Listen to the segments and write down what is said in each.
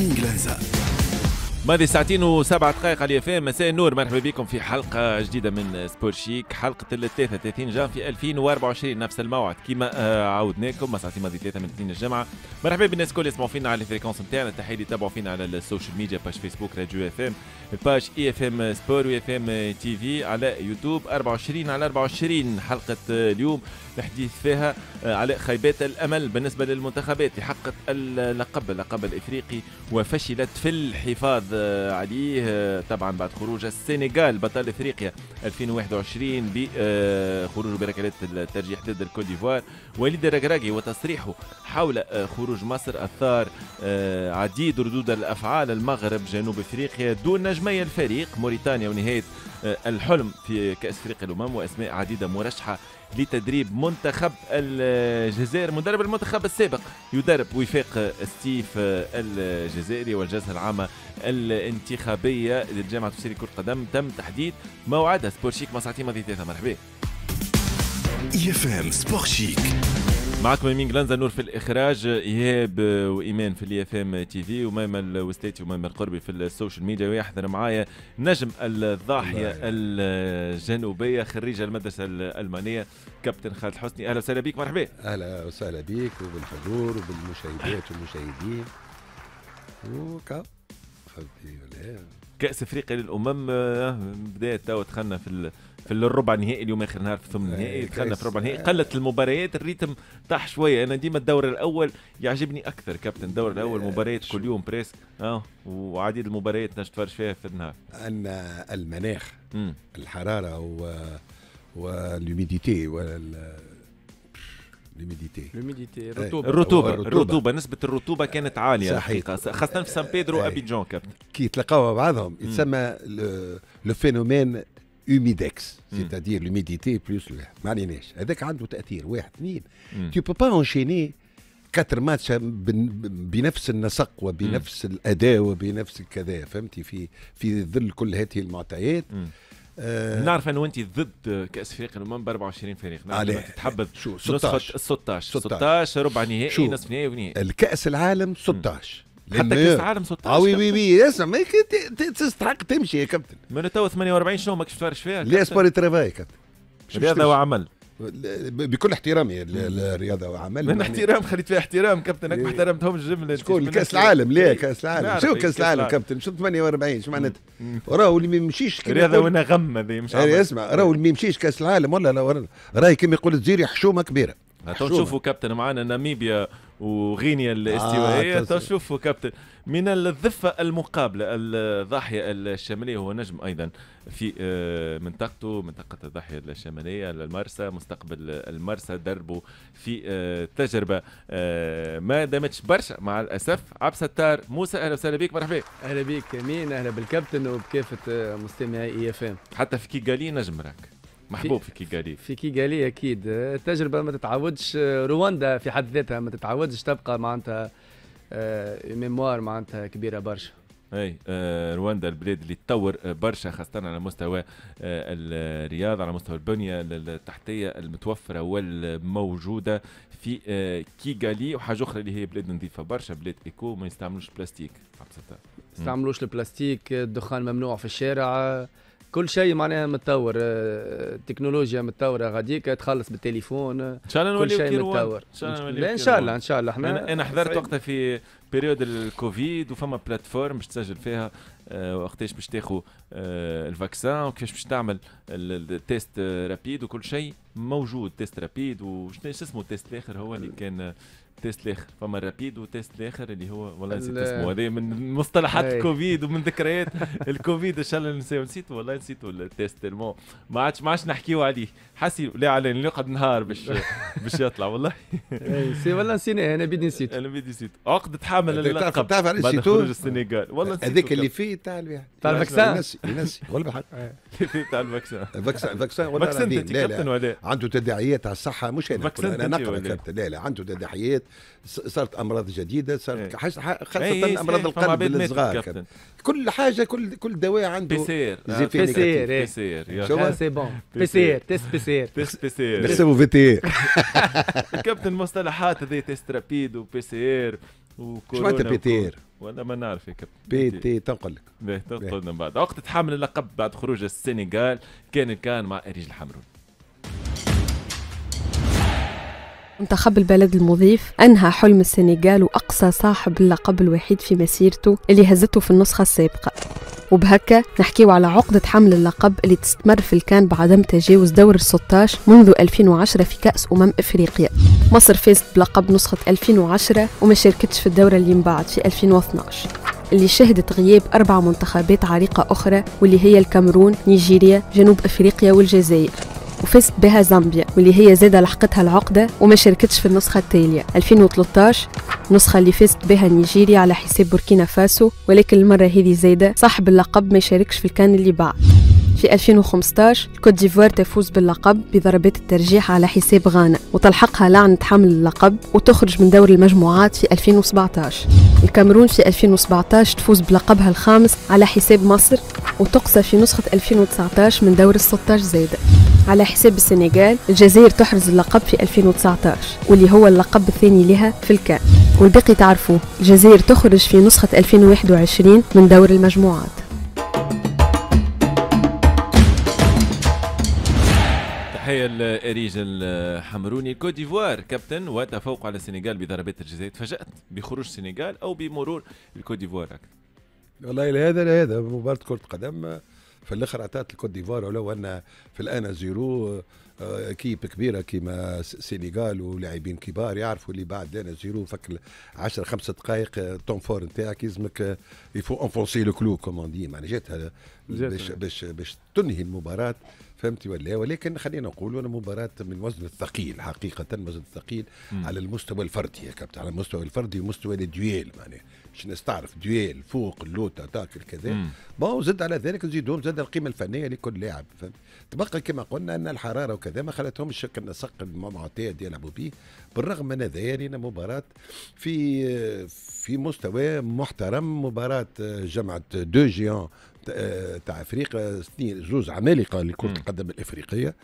الانجليزه ماضي ساعتين وسبع دقائق على فام مساء النور مرحبا بكم في حلقه جديده من سبور شيك حلقه 33 في 2024 نفس الموعد كما آه، عودناكم ساعتين ماضي ثلاثه من اثنين الجمعه مرحبا بالناس الكل يسمعوا فينا على الفريكونس نتاعنا تحيه اللي يتابعوا فينا على السوشيال ميديا باش فيسبوك راديو اف ام باش اي اف ام سبور و اف ام تي في على يوتيوب 24 على 24 حلقه اليوم الحديث فيها آه، علاء خيبات الامل بالنسبه للمنتخبات حقت اللقب اللقب الافريقي وفشلت في الحفاظ آه، عليه آه، طبعا بعد خروج السنغال بطل افريقيا 2021 بخروج بركلات الترجيح ضد الكوت ديفوار وليد الركراكي وتصريحه حول خروج مصر اثار عديد ردود الافعال المغرب جنوب افريقيا دون نجمي الفريق موريتانيا ونهايه الحلم في كاس افريقيا الامم واسماء عديده مرشحه لتدريب منتخب الجزائر مدرب المنتخب السابق يدرب وفاق ستيف الجزائري والجلسه العامه الانتخابيه للجامعه التونسيه لكره القدم تم تحديد موعدها سبور شيك مع ساعتين مرحبا يا سبورشيك سبور شيك معكم امين جلانزا نور في الاخراج ايهاب وايمان في الاي اف ام تي في وميمة الوستاتي وميمة القربي في السوشيال ميديا ويحضر معايا نجم الضاحيه الجنوبيه خريج المدرسه الالمانيه كابتن خالد حسني اهلا وسهلا بك مرحبا اهلا وسهلا بك وبالحضور وبالمشاهدات والمشاهدين وكا فهمتني كاس افريقيا للامم آه، بدايه تو دخلنا في في الربع النهائي اليوم اخر نهار في ثمن النهائي إيه، دخلنا في الربع النهائي آه. قلت المباريات الريتم طاح شويه انا ديما الدور الاول يعجبني اكثر كابتن الدور إيه، الاول مباريات كل يوم بريسك اه وعديد المباريات نجم تفرج فيها في النهار ان المناخ الحراره و والهوميديتي وال لوميديتي لوميديتي eh, الرطوبه الرطوبه الرطوبه نسبه الرطوبه كانت عاليه صحيح خاصه في سان بيدرو إيه. جون كابتن كي تلقاو مع بعضهم يتسمى لو فينومين هوميديكس سيتادير لوميديتي بلوس ما عليناش هذاك عنده تاثير واحد اثنين تو بو با اونشيني كاتر ماتش بنفس النسق وبنفس الاداء وبنفس كذا فهمتي في في ظل كل هذه المعطيات آه نعرف انا وانت ضد كاس افريقيا الامم ب 24 فريق نعم، علاه تتحبذ شو 16 16 16 ربع نهائي نصف نهائي ونهائي الكاس العالم 16 حتى كاس العالم 16 اه وي وي وي اسمع تستحق تمشي يا كابتن ما تو 48 شو ماكش تفرش فيها لي اسبوري ترافاي كابتن رياضه وعمل بكل احترامي الرياضه وعمل من يعني. احترام خليت فيها احترام كابتن ما احترمتهمش إيه. الجمله شكون إيه. كاس العالم لا إيه، كاس العالم شو كاس العالم كابتن شو 48 شو معناتها راهو اللي ما يمشيش رياضه وانا غم هذه مش اسمع راهو اللي ما يمشيش كاس العالم ولا راهي كما يقول الجزيري حشومه كبيره تو نشوفوا كابتن معنا ناميبيا وغينيا الاستوائيه آه تشوفوا كابتن من الضفه المقابله الضاحيه الشماليه هو نجم ايضا في آه، منطقته منطقه الضاحيه الشماليه المرسى مستقبل المرسى دربه في آه، تجربه آه، ما دامتش برشا مع الاسف عبد ستار موسى اهلا وسهلا بك مرحبا اهلا بك امين اهلا بالكابتن وبكافه مستمعي اي اف ام حتى في كيغالي نجم راك محبوب في كيغالي في كيغالي اكيد التجربه ما تتعودش رواندا في حد ذاتها ما تتعودش تبقى معناتها ميموار آه، معناتها كبيره برشا اي آه، رواندا البلاد اللي تطور آه، برشا خاصه على مستوى الرياض على مستوى البنيه التحتيه المتوفره والموجوده في كيغالي وحاجه اخرى اللي هي بلاد نظيفه برشا بلاد ايكو ما يستعملوش بلاستيك ما يستعملوش البلاستيك الدخان ممنوع في الشارع كل شيء معناها متطور التكنولوجيا آه، متطوره غاديك تخلص بالتليفون آه، ان شاء الله كل شيء متطور ان شاء الله ان شاء الله احنا انا حضرت وقتها في بيريود الكوفيد وفما بلاتفورم باش تسجل فيها آه، وقتاش باش تاخذ الفاكسان وكيفاش باش تعمل التيست رابيد وكل شيء موجود تيست رابيد وشنو اسمه التيست الاخر هو اللي كان تيست الاخر فما الرابيد وتيست الاخر اللي هو والله نسيت اسمه هذا من مصطلحات الكوفيد ومن ذكريات الكوفيد ان شاء الله نسيت والله نسيت التيست ما عادش ما عادش نحكيو عليه حاسي لا علينا قد نهار باش باش يطلع والله سي والله نسينا انا بدي نسيت انا بدي نسيت عقدة حامل اللقب تعرف علاش نسيتو خروج السنغال والله هذاك اللي فيه تاع تاع الفاكسان ينسي ينسي والله اللي فيه تاع الفاكسان الفاكسان الفاكسان ولا فاكسان كابتن ولا إيه؟ عنده تداعيات على الصحة مش انا انا نقرا إيه؟ كابتن لا لا عنده تداعيات صارت امراض جديده صارت إيه. خاصه امراض القلب الصغار كل حاجه كل كل دواء عنده بيسير بيسير بيسير سي بون بيسير تيست بيسير تيست بيسير بيحسبوا في تي كابتن مصطلحات هذه تيست رابيد وبيسير سي ار وكورونا شو معناتها بي تي ار؟ ولا ما نعرف كابتن بي تي تنقل لك تنقل من بعد وقت تحمل اللقب بعد خروج السنغال كان كان مع اريج الحمرون منتخب البلد المضيف أنهى حلم السنغال وأقصى صاحب اللقب الوحيد في مسيرته اللي هزته في النسخة السابقة وبهكا نحكيو على عقدة حمل اللقب اللي تستمر في الكان بعدم تجاوز دور ال 16 منذ 2010 في كأس أمم إفريقيا مصر فازت بلقب نسخة 2010 وما شاركتش في الدورة اللي بعد في 2012 اللي شهدت غياب أربع منتخبات عريقة أخرى واللي هي الكامرون، نيجيريا، جنوب أفريقيا والجزائر وفزت بها زامبيا واللي هي زادة لحقتها العقدة وما شاركتش في النسخة التالية 2013 النسخة اللي فزت بها نيجيريا على حساب بوركينا فاسو ولكن المرة هذه زايدة صاحب اللقب ما شاركش في الكان اللي بعد في 2015 كوت ديفوار تفوز باللقب بضربات الترجيح على حساب غانا وتلحقها لعنة حمل اللقب وتخرج من دور المجموعات في 2017 الكاميرون في 2017 تفوز بلقبها الخامس على حساب مصر وتقصى في نسخة 2019 من دور ال 16 زائدة على حساب السنغال الجزائر تحرز اللقب في 2019 واللي هو اللقب الثاني لها في الكان والباقي تعرفوه الجزائر تخرج في نسخة 2021 من دور المجموعات تحية لإريج الحمروني كوت ديفوار كابتن وتفوق على السنغال بضربات الجزائر تفاجأت بخروج السنغال أو بمرور الكوت ديفوار والله لهذا لهذا مباراة كرة قدم في الاخر عطات الكوت ديفوار ولو ان في الان زيرو آه، كيب كبيره كيما سينيغال ولاعبين كبار يعرفوا اللي بعد لانا زيرو فك 10 5 دقائق آه، طون فور نتاعك يلزمك يفو انفونسي لو كلو كومون دي معناها جاتها باش باش باش تنهي المباراه فهمتي ولا ولكن خلينا نقولوا انا مباراه من وزن الثقيل حقيقه وزن الثقيل على المستوى الفردي يا كابتن على المستوى الفردي ومستوى الديويل معناها باش نستعرف ديال فوق اللوت اتاك الكذا بون زد على ذلك نزيدهم زاد القيمه الفنيه لكل لاعب تبقى كما قلنا ان الحراره وكذا ما خلتهمش نسق ديال يلعبوا به بالرغم من هذا لنا مباراه في في مستوى محترم مباراه جمعت دو جيون آه، تاع افريقيا زوز عمالقه لكره القدم الافريقيه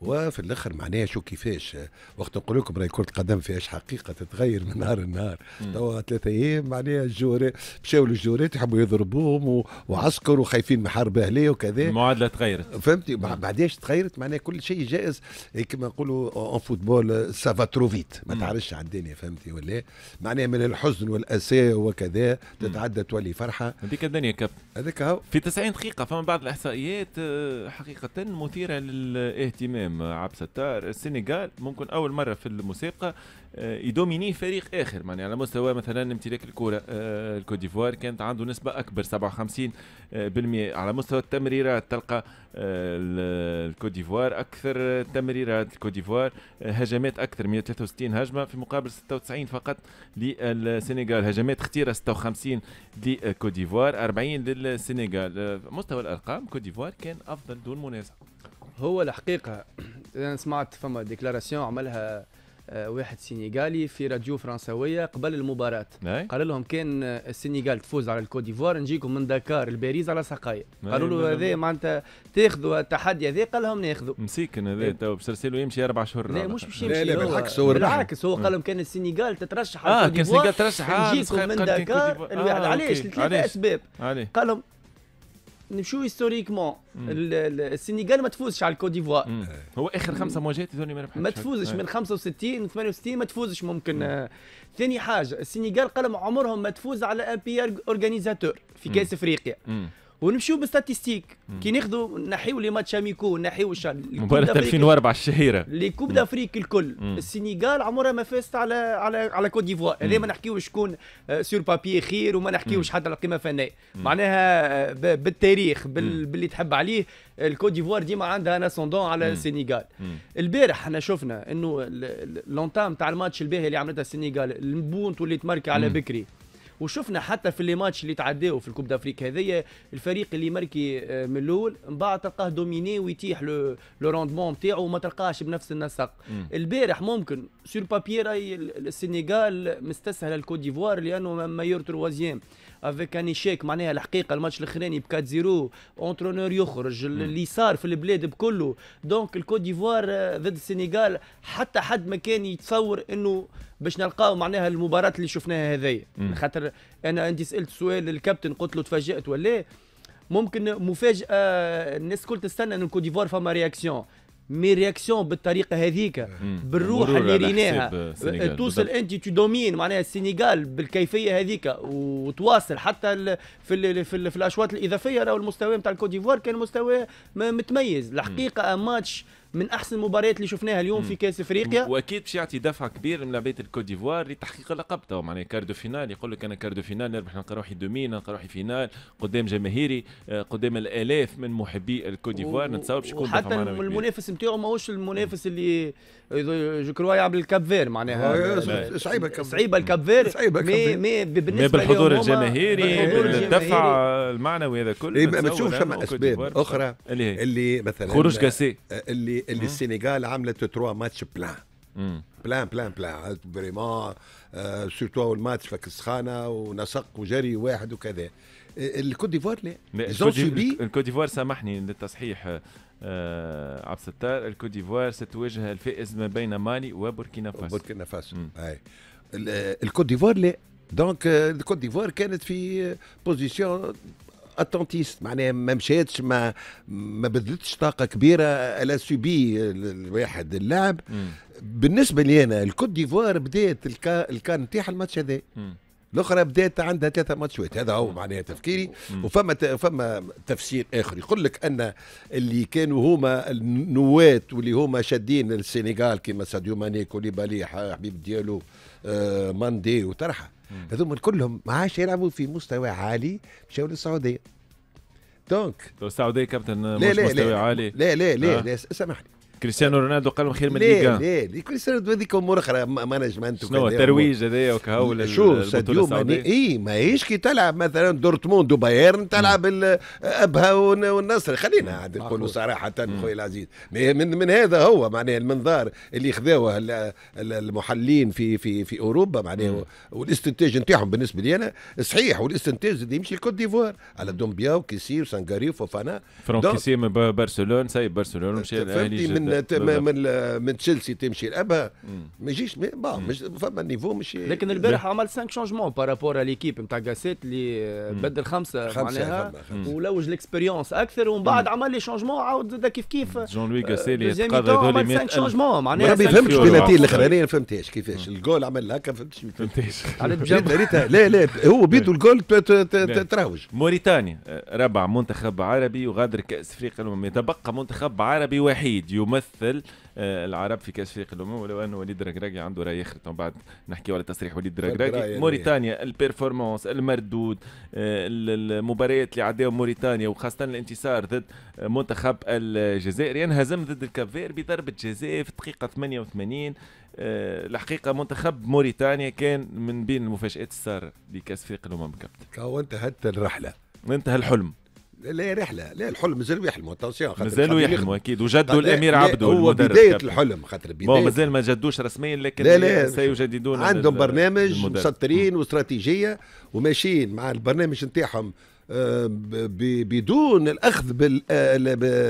وفي الاخر معناها شو كيفاش وقت نقول لكم راهي كره القدم فيهاش حقيقه تتغير من نهار لنهار توا ثلاثة ايام معناها الجوري مشاو للجوريات يحبوا يضربوهم و... وعسكر وخايفين من حرب اهليه وكذا المعادله تغيرت فهمتي بعداش تغيرت معناها كل شيء جائز إيه كما نقولوا اون فوتبول سافا ترو فيت ما تعرفش على الدنيا فهمتي ولا إيه؟ معناها من الحزن والاسى وكذا تتعدى تولي فرحه هذيك الدنيا كاب هذاك هو في 90 دقيقه فما بعض الاحصائيات آه، حقيقه مثيره للاهتمام امام عبد الستار السنغال ممكن اول مره في المسابقه يدوميني فريق اخر يعني على مستوى مثلا امتلاك الكره آه، الكوت ديفوار كانت عنده نسبه اكبر 57% على مستوى التمريرات تلقى آه، الكوت ديفوار اكثر تمريرات الكوت ديفوار آه، هجمات اكثر 163 هجمه في مقابل 96 فقط للسنغال هجمات اختيره 56 للكوت ديفوار 40 للسنغال مستوى الارقام كوت ديفوار كان افضل دون منازع هو الحقيقه انا سمعت فما ديكلاراسيون عملها آه، واحد سينيغالي في راديو فرنسويه قبل المباراه قال لهم كان آه، السينيغال تفوز على الكوت ديفوار نجيكم من دكار لباريس على سقايا قالوا له هذا معناتها تاخذوا التحدي هذا قال لهم ناخذوا مسكين هذا تو باش ترسلوا يمشي اربع شهور لا مش باش يمشي لا لا بالعكس هو بالعكس هو قال لهم نعم. كان السينيغال تترشح على اه كان السينيغال ترشح نجيكم من دكار الواحد آه، علاش ثلاثه اسباب قال لهم نمشيو هيستوريكمون السنغال ما تفوزش على الكوت ديفوار هو اخر خمسه مواجهات هذول ما ربحتش ما تفوزش من 65 68 ما تفوزش ممكن ثاني حاجه السنغال قال عمرهم ما تفوز على ان بي اورغانيزاتور في كاس افريقيا ونمشيو بالستاتيستيك كي ناخذوا نحيو لي ماتش اميكو نحيو مباراة 2004 الشهيرة لي كوب دافريك الكل السنغال عمرها ما فازت على على على كوت ديفوار اللي ما نحكيوش شكون سور آه، بابي خير وما نحكيوش حتى القيمة الفنية معناها آه، بالتاريخ بال... باللي تحب عليه آه، الكوت ديفوار ديما عندها اناسوندون على السنغال البارح احنا شفنا انه لونتام تاع الماتش الباهي اللي عملتها السنغال البونت واللي تمركي على بكري وشفنا حتى في لي ماتش اللي تعداو في الكوب دافريك هذيا الفريق اللي مركي آه، من الاول من بعد تلقاه دوميني ويتيح لو روندمون نتاعو وما تلقاهش بنفس النسق البارح ممكن سور بابيي راي السنغال مستسهل الكوت ديفوار لانه مايور تروازيام افيك ان ايشيك معناها الحقيقه الماتش الاخراني ب 4 0 اونترونور يخرج اللي صار في البلاد بكله دونك الكوت ديفوار آه، ضد السنغال حتى حد ما كان يتصور انه باش نلقاو معناها المباراه اللي شفناها هذيا خاطر انا عندي سالت سؤال للكابتن قلت له تفاجات ولا ممكن مفاجاه الناس الكل تستنى ان ديفوار فما رياكسيون مي رياكسيون بالطريقه هذيك بالروح اللي ريناها توصل انت تو دومين معناها السنغال بالكيفيه هذيك وتواصل حتى ال في ال في, ال في الاشواط الاضافيه راهو المستوى نتاع الكوت ديفوار كان مستوى متميز الحقيقه ماتش من احسن المباريات اللي شفناها اليوم في كاس افريقيا واكيد باش يعطي دفعه كبيره من لعبه الكوت ديفوار لتحقيق اللقب تو معناها كاردو فينال يقول لك انا كاردو فينال نربح نلقى روحي دومين نلقى روحي فينال قدام جماهيري آه، قدام الالاف من محبي الكوت ديفوار نتصور باش يكون حتى المنافس نتاعو ماهوش المنافس اللي جو كروا يعمل الكاب فير معناها صعيبه آه، الكاب صعيبه الكاب فير صعيبه مي مي بالنسبه بالحضور الجماهيري بالدفع المعنوي هذا كله إيه، ما تشوفش اسباب اخرى اللي مثلا خروج كاسي آه، اللي اللي السنغال عملت تروا ماتش بلان بلان بلان بلان فريمون سيرتو آه، سورتو الماتش فك السخانه ونسق وجري واحد وكذا آه، الكوت ديفوار لا الكوت ديفوار سامحني للتصحيح آه،, آه عبد الستار الكوت ديفوار ستواجه الفائز ما بين مالي وبوركينا فاسو بوركينا فاسو الكوت ديفوار لا دونك الكوت ديفوار كانت في بوزيسيون اتونتيست معناها ما مشاتش ما ما بذلتش طاقه كبيره الا سوبي الواحد اللعب بالنسبه لي انا الكوت ديفوار بدات الكار نتاعها الماتش هذا الاخرى بدات عندها ثلاثه ماتشات هذا هو معناها تفكيري وفما فما تفسير اخر يقول لك ان اللي كانوا هما النواة واللي هما شادين السنغال كما ساديو ماني كوليبالي حبيب ديالو آه ماندي وطرحه هذوما كلهم ما عادش يلعبوا في مستوى عالي مشاو للسعوديه دونك السعوديه كابتن مش مستوى عالي لا لا لا, آه. لا سامحني كريستيانو رونالدو قال خير من ليغا ليه ليه كريستيانو رونالدو هذيك امور اخرى مانجمنت شنو الترويج هذايا هو شوف ساديو ماني اي ماهيش كي تلعب مثلا دورتموند وبايرن تلعب ابها والنصر خلينا عاد نقولوا صراحه خويا العزيز من من هذا هو معناه المنظار اللي خذاوه المحللين في في في اوروبا معناه والاستنتاج نتاعهم بالنسبه لي انا صحيح والاستنتاج اللي يمشي لكوت ديفوار على دومبيا وكيسير وسانغاري وفوفانا فرونك كيسير من برشلونه سايب برشلونه مشى من من من تشيلسي تمشي لابها ما يجيش مش فما النيفو مش لكن البارح عمل 5 شونجمون بارابور ليكيب نتاع جاسيت اللي بدل خمسه معناها ولوج ليكسبيريونس اكثر ومن بعد عمل لي شونجمون عاود زاد كيف كيف جون لوي جاسيت اللي يتقاضى هذول 100 شونجمون معناها ما فهمتش بيناتي الاخرانيه ما فهمتهاش كيفاش الجول عمل هكا ما فهمتش ما فهمتهاش لا لا هو بيدو الجول تراوج موريتانيا رابع منتخب عربي وغادر كاس افريقيا تبقى منتخب عربي وحيد يوم ممثل آه، العرب في كاس افريقيا الامم ولو انه وليد راكراكي عنده راي اخر بعد نحكي على تصريح وليد راكراكي موريتانيا البيرفورمانس المردود آه، المباريات اللي عداو موريتانيا وخاصه الانتصار ضد منتخب الجزائر ينهزم ضد الكافير بضربه جزاء في الدقيقه 88 آه، الحقيقه منتخب موريتانيا كان من بين المفاجات الساره لكاس افريقيا الامم كابتن. هو انتهت الرحله انتهى الحلم لا رحله لا الحلم مازالوا يحلموا اتونسيون مازالوا يحلموا اكيد وجدوا الامير عبدو هو بدايه الحلم خاطر بدايه مازال ما جدوش رسميا لكن لا لا سيجددون عندهم برنامج مسطرين واستراتيجيه وماشيين مع البرنامج نتاعهم آه، بدون الاخذ آه،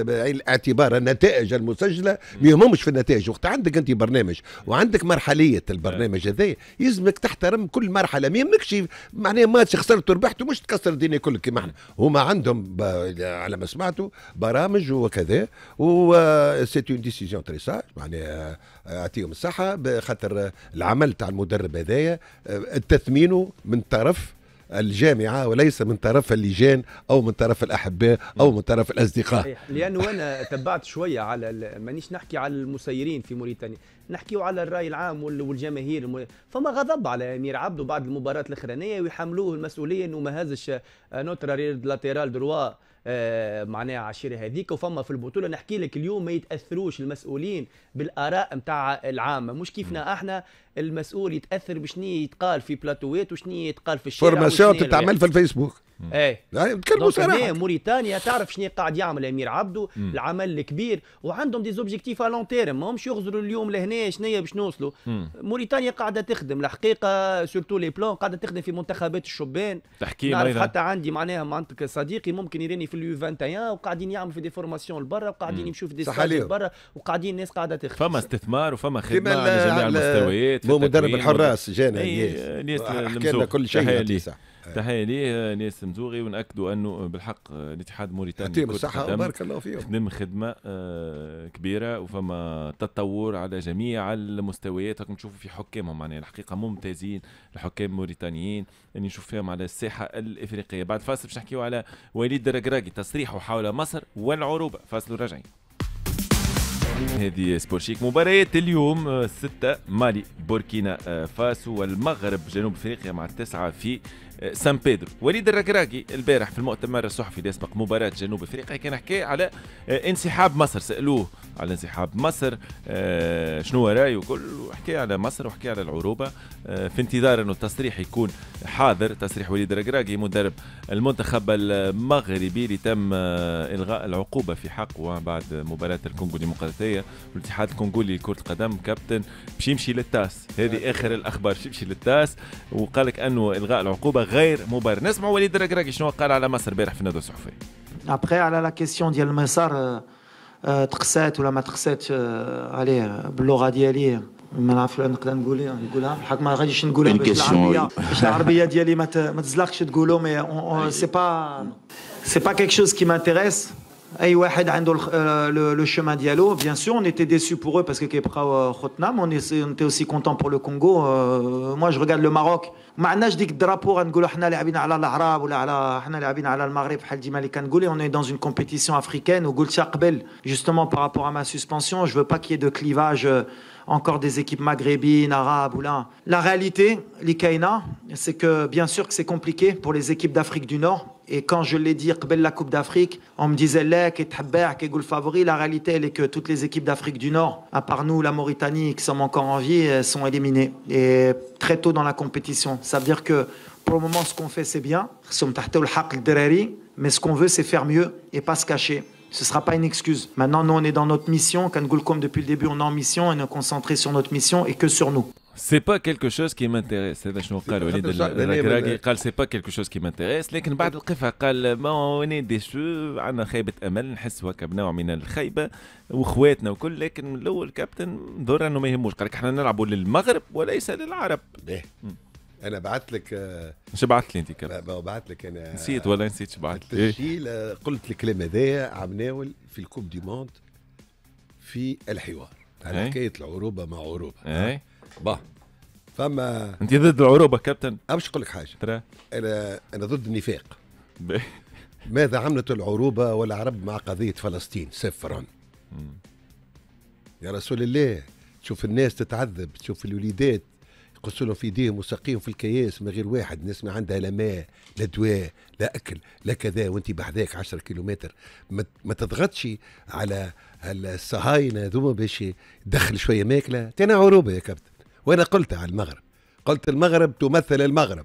بالاعتبار النتائج المسجله ما يهمهمش في النتائج وقت عندك انت برنامج وعندك مرحليه البرنامج آه. هذا يلزمك تحترم كل مرحله ما يهمكش معناها ماتش خسرت وربحت ومش تكسر الدنيا كلك كيما احنا هما عندهم على ما سمعته برامج وكذا و سيت اون ديسيزيون تري ساج معناها اعطيهم الصحه خاطر العمل تاع المدرب هذايا تثمينه من طرف الجامعة وليس من طرف اللجان أو من طرف الأحباء أو من طرف الأصدقاء صحيح لأنه أنا تبعت شوية على مانيش نحكي على المسيرين في موريتانيا نحكيو على الراي العام والجماهير الم... فما غضب على امير عبده بعد المباراه الاخرانيه ويحملوه المسؤوليه انه ما هزش آه، نوتر رير لاتيرال دروا آه، معناها عشيرة هذيك وفما في البطولة نحكي لك اليوم ما يتأثروش المسؤولين بالآراء نتاع العامة مش كيفنا احنا المسؤول يتأثر بشنو يتقال في بلاتوات وشنو يتقال في الشارع فورماسيون تتعمل في الفيسبوك اي يعني تكلموا صراحه موريتانيا تعرف شنو قاعد يعمل امير عبده العمل الكبير وعندهم دي زوبجيكتيف ا لونغ تيرم ماهمش يغزروا اليوم لهنا شنو باش نوصلوا موريتانيا قاعده تخدم الحقيقه سورتو لي بلون قاعده تخدم في منتخبات الشبان تحكي نعرف حتى عندي معناها معناتك صديقي ممكن يراني في اليو 21 وقاعدين يعملوا في دي فورماسيون لبرا وقاعدين يمشوا في دي سحاليو برا وقاعدين الناس قاعده تخدم فما استثمار وفما خدمه على جميع المستويات مدرب الحراس جانا إيه، الناس حكينا كل شيء تحيه ليه ناس مزوغي وناكدوا انه بالحق الاتحاد الموريتاني يعطيهم الصحه الله فيهم خدم خدمه آه، كبيره وفما تطور على جميع المستويات راكم تشوفوا في حكامهم معناها الحقيقه ممتازين الحكام الموريتانيين اني يعني نشوف فيهم على الساحه الافريقيه بعد فاصل باش نحكيو على وليد دركراكي تصريحه حول مصر والعروبه فاصل وراجعين هذه سبور شيك مباريات اليوم آه، ستة مالي بوركينا آه، فاسو والمغرب جنوب افريقيا مع التسعة في سان بيدرو وليد الركراكي البارح في المؤتمر الصحفي اللي يسبق مباراه جنوب افريقيا كان حكى على آه، انسحاب مصر سالوه على انسحاب مصر آه، شنو رايه وكل وحكى على مصر وحكى على العروبه آه، في انتظار انه التصريح يكون حاضر تصريح وليد الركراكي مدرب المنتخب المغربي اللي تم الغاء العقوبه في حقه بعد مباراه الكونغو الديمقراطيه والاتحاد الكونغولي لكره القدم كابتن باش يمشي للتاس هذه اخر الاخبار باش يمشي للتاس وقال لك انه الغاء العقوبه غير مبرر نسمع وليد الركراكي شنو قال على مصر البارح في النادي الصحفي ابخي على لا كيسيون ديال مصر آه، آه، تقسات ولا ما تقساتش آه، عليه باللغه ديالي ما نعرف نقدر نقول نقولها بحق ما غاديش نقولها باش العربيه باش العربيه ديالي ما تزلقش تقولوا مي سي با سي با كيك شوز كي مانتيريس Euh, le chemin dialogue, bien sûr, on était déçus pour eux parce euh, On était aussi contents pour le Congo. Euh, moi, je regarde le Maroc. On est dans une compétition africaine au Gulcharkbel, justement par rapport à ma suspension. Je ne veux pas qu'il y ait de clivage encore des équipes maghrébines, arabes. La réalité, c'est que bien sûr que c'est compliqué pour les équipes d'Afrique du Nord. Et quand je l'ai dit belle la Coupe d'Afrique, on me disait et favori. La réalité, elle est que toutes les équipes d'Afrique du Nord, à part nous, la Mauritanie, qui sommes encore en vie, euh, sont éliminées. Et très tôt dans la compétition. Ça veut dire que pour le moment, ce qu'on fait, c'est bien. Mais ce qu'on veut, c'est faire mieux et pas se cacher. Ce ne sera pas une excuse. Maintenant, nous, on est dans notre mission. Kangoulkom, depuis le début, on est en mission et on est concentré sur notre mission et que sur nous. سي با كيلكو شوز كي مانتيريس هذا شنو قال وليد الركراكي قال سي با كيلكو شوز كي مانتيريس لكن بعد القفا قال ما دي ديشو عندنا خيبه امل نحس هكا بنوع من الخيبه وخواتنا وكل لكن من الاول كابتن ظهر انه ما يهموش قال لك احنا نلعبوا للمغرب وليس للعرب انا بعت لك مش آه، بعت لي انت كابتن؟ بعت لك انا نسيت ولا نسيت شو بعت لي؟ التسجيل آه، قلت الكلام هذايا عم ناول في الكوب دي موند في الحوار إيه. على حكايه العروبه مع عروبه إيه. با فما انت ضد العروبه كابتن امش نقول لك حاجه ترى انا انا ضد النفاق ماذا عملت العروبه والعرب مع قضيه فلسطين صفرا يا رسول الله تشوف الناس تتعذب تشوف الوليدات يقصوا لهم في ايديهم وساقيهم في الكياس من غير واحد الناس ما عندها لا ماء لا دواء لا اكل لا كذا وانت بحذاك 10 كيلومتر ما, ما تضغطش على الصهاينه هذوما باش يدخل شويه ماكله تنا عروبه يا كابتن وأنا قلتها المغرب قلت المغرب تمثل المغرب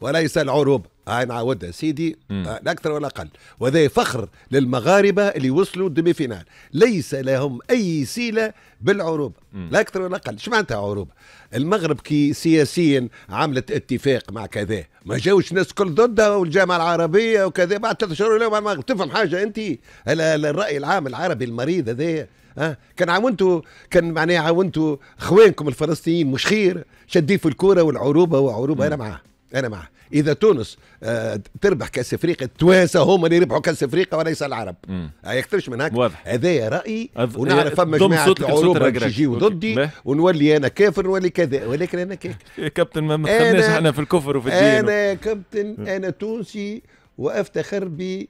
وليس العروبة هاي نعاودها سيدي آه، لا اكثر ولا اقل وهذا فخر للمغاربه اللي وصلوا دمي فينال ليس لهم اي سيله بالعروبه لا اكثر ولا اقل ايش معناتها عروبه المغرب كي سياسيا عملت اتفاق مع كذا ما جاوش ناس كل ضدها والجامعه العربيه وكذا بعد ثلاث شهور اليوم المغرب تفهم حاجه انت الراي العام العربي المريض هذا أه؟ كان عاونتوا كان معناها عاونتوا اخوانكم الفلسطينيين مش خير شديه في الكوره والعروبه وعروبه انا معاه انا معه اذا تونس آه تربح كاس افريقيا التوانسه هم اللي يربحوا كاس افريقيا وليس العرب آه، يكثرش من هكا هذايا رايي أذ... ونعرف فما جماعه العروبه باش يجيو ضدي ونولي انا كافر ونولي كذا ولكن انا كيك يا كابتن ما مخناش احنا في الكفر وفي الدين انا كابتن انا تونسي وافتخر بي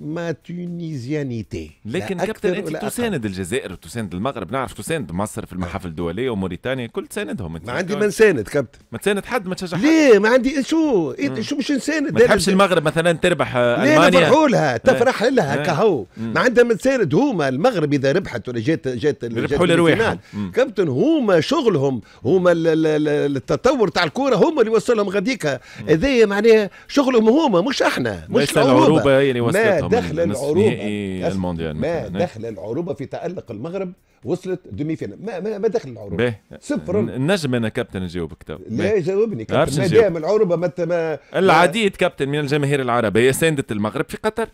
ما تونيزيانيتي لكن كابتن انت تساند الجزائر وتساند المغرب نعرف تساند مصر في المحافل الدوليه وموريتانيا كل تساندهم ما عندي ما نساند كابتن ما تساند حد ما تشجع حد ليه ما عندي شو إيه شو مش نساند ما تحبش المغرب مثلا تربح المانيا ليه لها إيه. تفرح لها إيه. كهو ما عندها ما تساند هما المغرب اذا ربحت ولا جات جات ربحوا لرواحهم كابتن هما شغلهم هما التطور تاع الكوره هما اللي وصلهم غديكا هذايا معناها شغلهم هما مش احنا مش العروبه هي اللي وصلتهم دخل العروبه المونديال يعني ما دخل العروبه في تالق المغرب وصلت دومي فينال ما, ما ما دخل العروبه صفر نجم انا كابتن نجاوبك تو لا جاوبني كابتن ما دام العروبه ما العديد كابتن من الجماهير العربيه ساندت المغرب في قطر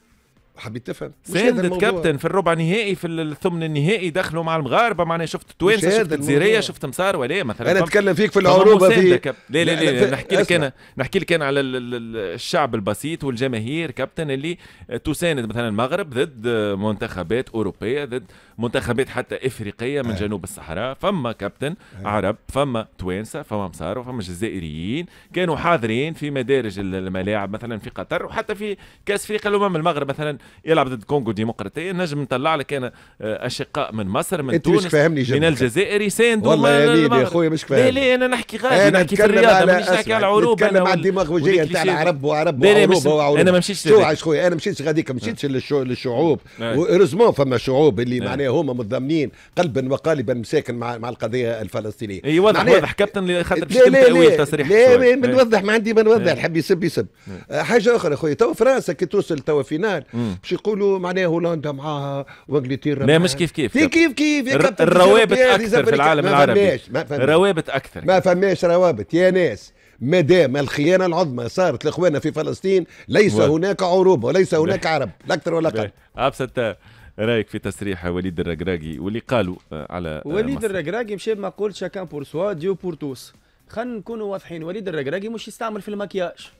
حبيت تفهم ساندت كابتن في الربع نهائي في الثمن النهائي دخلوا مع المغاربه معناها شفت التوانسه شفت الجزيريه شفت مسار ولا مثلا انا اتكلم فيك في العروبه دي لا, لا, لا نحكي لك انا نحكي لك انا على الشعب البسيط والجماهير كابتن اللي تساند مثلا المغرب ضد منتخبات اوروبيه ضد منتخبات حتى افريقيه من آه. جنوب الصحراء فما كابتن آه. عرب فما توانسه فما مصارو فما جزائريين كانوا حاضرين في مدارج الملاعب مثلا في قطر وحتى في كاس افريقيا الامم المغرب مثلا يلعب ضد كونغو الديمقراطيه نجم نطلع لك انا آه، اشقاء من مصر من تونس من الجزائر يساندوا والله يا خويا مش فاهم لا لا انا نحكي غادي انا نحكي في الرياضه مانيش نحكي على العروبه انا على الديماغوجيه نتاع العرب وعرب وعروبه وعروبه انا ما مشيتش شو خويا انا مشيتش غاديك مشيتش للشعوب ورزمون فما شعوب اللي معناها هما متضامنين قلبا وقالبا مساكن مع مع القضيه الفلسطينيه اي أيوة، واضح واضح كابتن خاطر باش تمتى تصريح لا ما نوضح ما عندي ما نوضح نعم. حب يسب يسب نعم. آه، حاجه اخرى اخويا تو فرنسا كي توصل تو فينال باش يقولوا معناها هولندا معاها وانجلترا لا مش كيف كيف كيف كيف, كيف الروابط اكثر في العالم العربي روابط اكثر ما فماش روابط يا ناس ما دام الخيانه العظمى صارت لاخواننا في فلسطين ليس هناك عروبه وليس هناك عرب لا اكثر ولا اقل ابسط رايك في تصريح وليد الركراكي واللي قالوا آه، على آه، وليد الركراكي مشى ما قلت شاكان بور سوا ديو بور توس خلينا نكونوا واضحين وليد الركراكي مش يستعمل في المكياج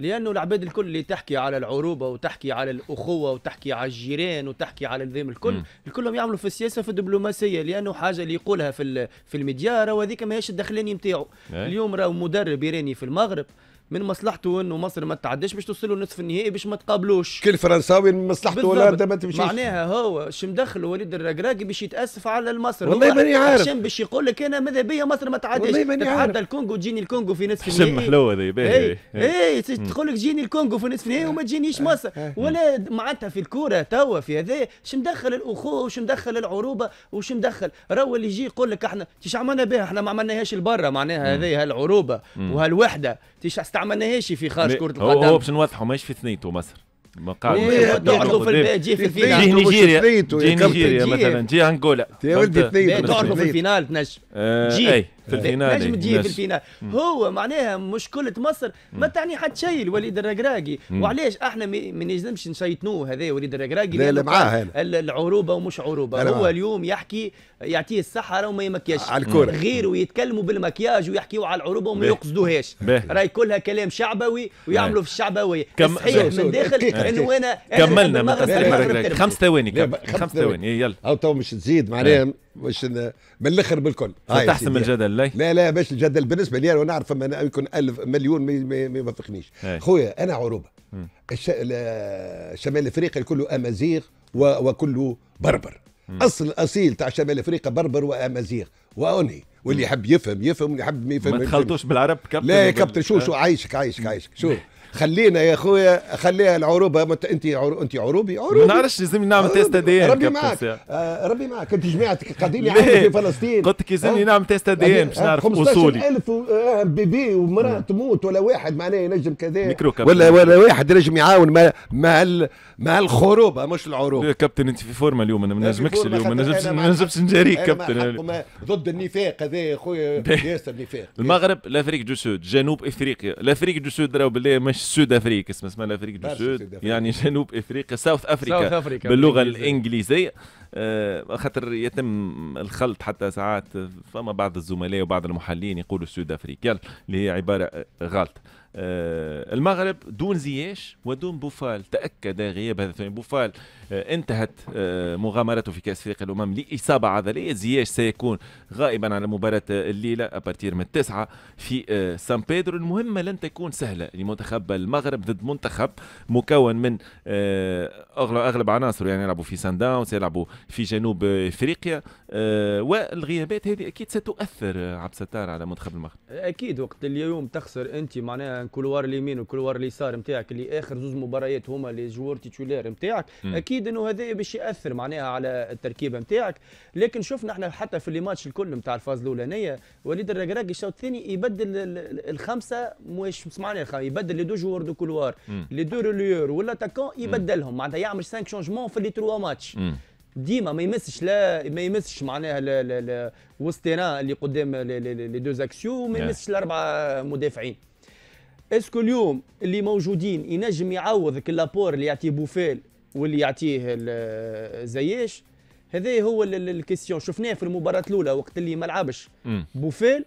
لانه العباد الكل اللي تحكي على العروبه وتحكي على الاخوه وتحكي على الجيران وتحكي على الذيم الكل م. الكلهم يعملوا في السياسه في الدبلوماسيه لانه حاجه اللي يقولها في في الميديا راه هذيك ماهيش الدخلاني نتاعو اليوم راه مدرب ايراني في المغرب من مصلحته انه مصر ما تعديش باش توصلوا نصف النهائي باش ما تقابلوش كل فرنساوي من مصلحته ولا ما تمشيش معناها هو شو مدخل وليد الركراكي باش يتاسف على المصر والله ماني عارف عشان باش يقول لك انا ماذا بيا مصر ما تعديش والله ماني عارف الكونغو تجيني الكونغو في نصف النهائي حلوه هذه باهي اي إيه. إيه، تقول لك جيني الكونغو في نصف النهائي وما تجينيش إيه، مصر ولا معناتها في الكوره توا في هذا شو مدخل الاخوه وش مدخل العروبه وش مدخل راهو اللي يجي يقول لك احنا تيش عملنا بها احنا ما عملناهاش لبرا معناها هذه هالعروبه وهالوحده تيش استعملناهاش في خارج كره القدم هو باش نوضحوا ماهيش في ثنيته مصر ما قاعد تعرضوا في جي في الفينال جي نيجيريا جي نيجيريا مثلا جي انغولا تعرضوا في الفينال تنجم آه، جي في إيه. الفينال نجم تجي في الفينال هو معناها مشكله مصر ما تعني حتى شيء الوليد الرقراقي وعلاش احنا ما نجمش نشيطنوه هذا وليد الرقراقي لا لا معاه العروبه ومش عروبه هو اليوم يحكي يعطيه الصحراء وما يمكياش على الكره غيره يتكلموا بالمكياج ويحكيوا على العروبه وما يقصدوهاش راي كلها كلام شعبوي ويعملوا في الشعبويه كم... صحيح من داخل انه انا كملنا خمس ثواني خمس ثواني يلا او تو مش تزيد معناها من الاخر بالكل تحسم الجدل لي لا لا باش الجدل بالنسبه لي انا نعرف يكون ألف مليون ما يوافقنيش إيه. خويا انا عروبه شمال افريقيا كله امازيغ وكله بربر اصل اصيل تاع شمال افريقيا بربر وامازيغ وانهي واللي يحب يفهم يفهم واللي يحب ما يفهم ما تخلطوش بالعرب كابتن لا يا كابتن شو إيه. شو عايشك عايشك عايشك شو خلينا يا خويا خليها العروبه مت... انت عرو... انت عروبي عروبي ما نعرفش لازم نعمل تيست دي ان ربي معك آه ربي معك انت جماعتك قاعدين في فلسطين قلت لك لازم نعمل تيست دي ان باش نعرف آه، اصولي 15000 و... بيبي آه، ومراه تموت ولا واحد معناه ينجم كذا ولا ولا واحد ينجم يعاون مع مع ال... مع الخروبه مش العروبه كابتن انت في فورمه اليوم انا ما نجمكش اليوم ما نجمش ما نجمش نجاريك كابتن ضد النفاق هذا يا خويا ياسر نفاق المغرب لافريك دو سود جنوب افريقيا لافريك دو سود راهو بالله سود افريقيا اسمها اسمها افريك دو سود يعني جنوب افريقيا ساوث افريقيا باللغه الانجليزيه آه، خاطر يتم الخلط حتى ساعات فما بعض الزملاء وبعض المحللين يقولوا سود افريقيا اللي هي عباره غلط آه، المغرب دون زياش ودون بوفال تأكد غياب هذا بوفال آه، انتهت آه، مغامرته في كأس أفريقيا الأمم لإصابة عضلية زياش سيكون غائبا على مباراة الليلة أبارتير من التسعة في سان بيدرو المهمة لن تكون سهلة لمنتخب المغرب ضد منتخب مكون من أغلب عناصر يعني يلعبوا في سان داونز يلعبوا في جنوب أفريقيا والغيابات هذه أكيد ستؤثر عبد الستار على منتخب المغرب أكيد وقت اليوم تخسر أنت معناها الكلوار اليمين والكولوار اليسار نتاعك اللي اخر زوز مباريات هما لي جوار تيتولير نتاعك اكيد انه هذا باش ياثر معناها على التركيبه نتاعك لكن شفنا احنا حتى في لي ماتش الكل نتاع الفاز الاولانيه وليد الركراكي الشوط الثاني يبدل الخمسه مش سمعنا الخمسه يبدل لي دو جوار دو كولوار لي دو روليور ولا تاكون يبدلهم معناتها يعمل 5 شونجمون في لي تروا ماتش مم. ديما ما يمسش لا ما يمسش معناها لا لا لا وسط اللي قدام لي دو زاكسيو وما يمسش الاربعه مدافعين اسكو اليوم اللي موجودين ينجم يعوضك لابور اللي يعطيه بوفال واللي يعطيه زياش هذا هو الكيستيون شفناه في المباراه الاولى وقت اللي ما لعبش بوفال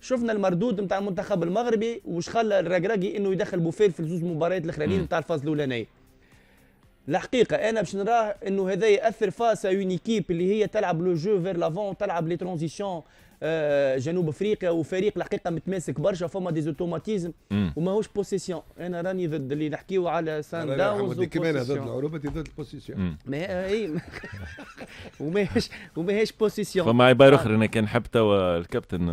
شفنا المردود نتاع المنتخب المغربي وش خلى الركراكي انه يدخل بوفال في الزوز مباريات الاخرانيين نتاع الفاز الاولانيه الحقيقه انا باش نراه انه هذا ياثر فاس اون ايكيب اللي هي تلعب لو جو فير لافون تلعب لي ترانزيسيون آه، جنوب افريقيا وفريق الحقيقه متماسك برشا فما دي زوتوماتيزم وماهوش بوسيسيون انا راني ضد اللي نحكيو على سان داونز كمان ضد العروبه ضد البوسيسيون ما اي وماهيش وماهيش بوسيسيون فما عباره اخرى انا كان حب توا الكابتن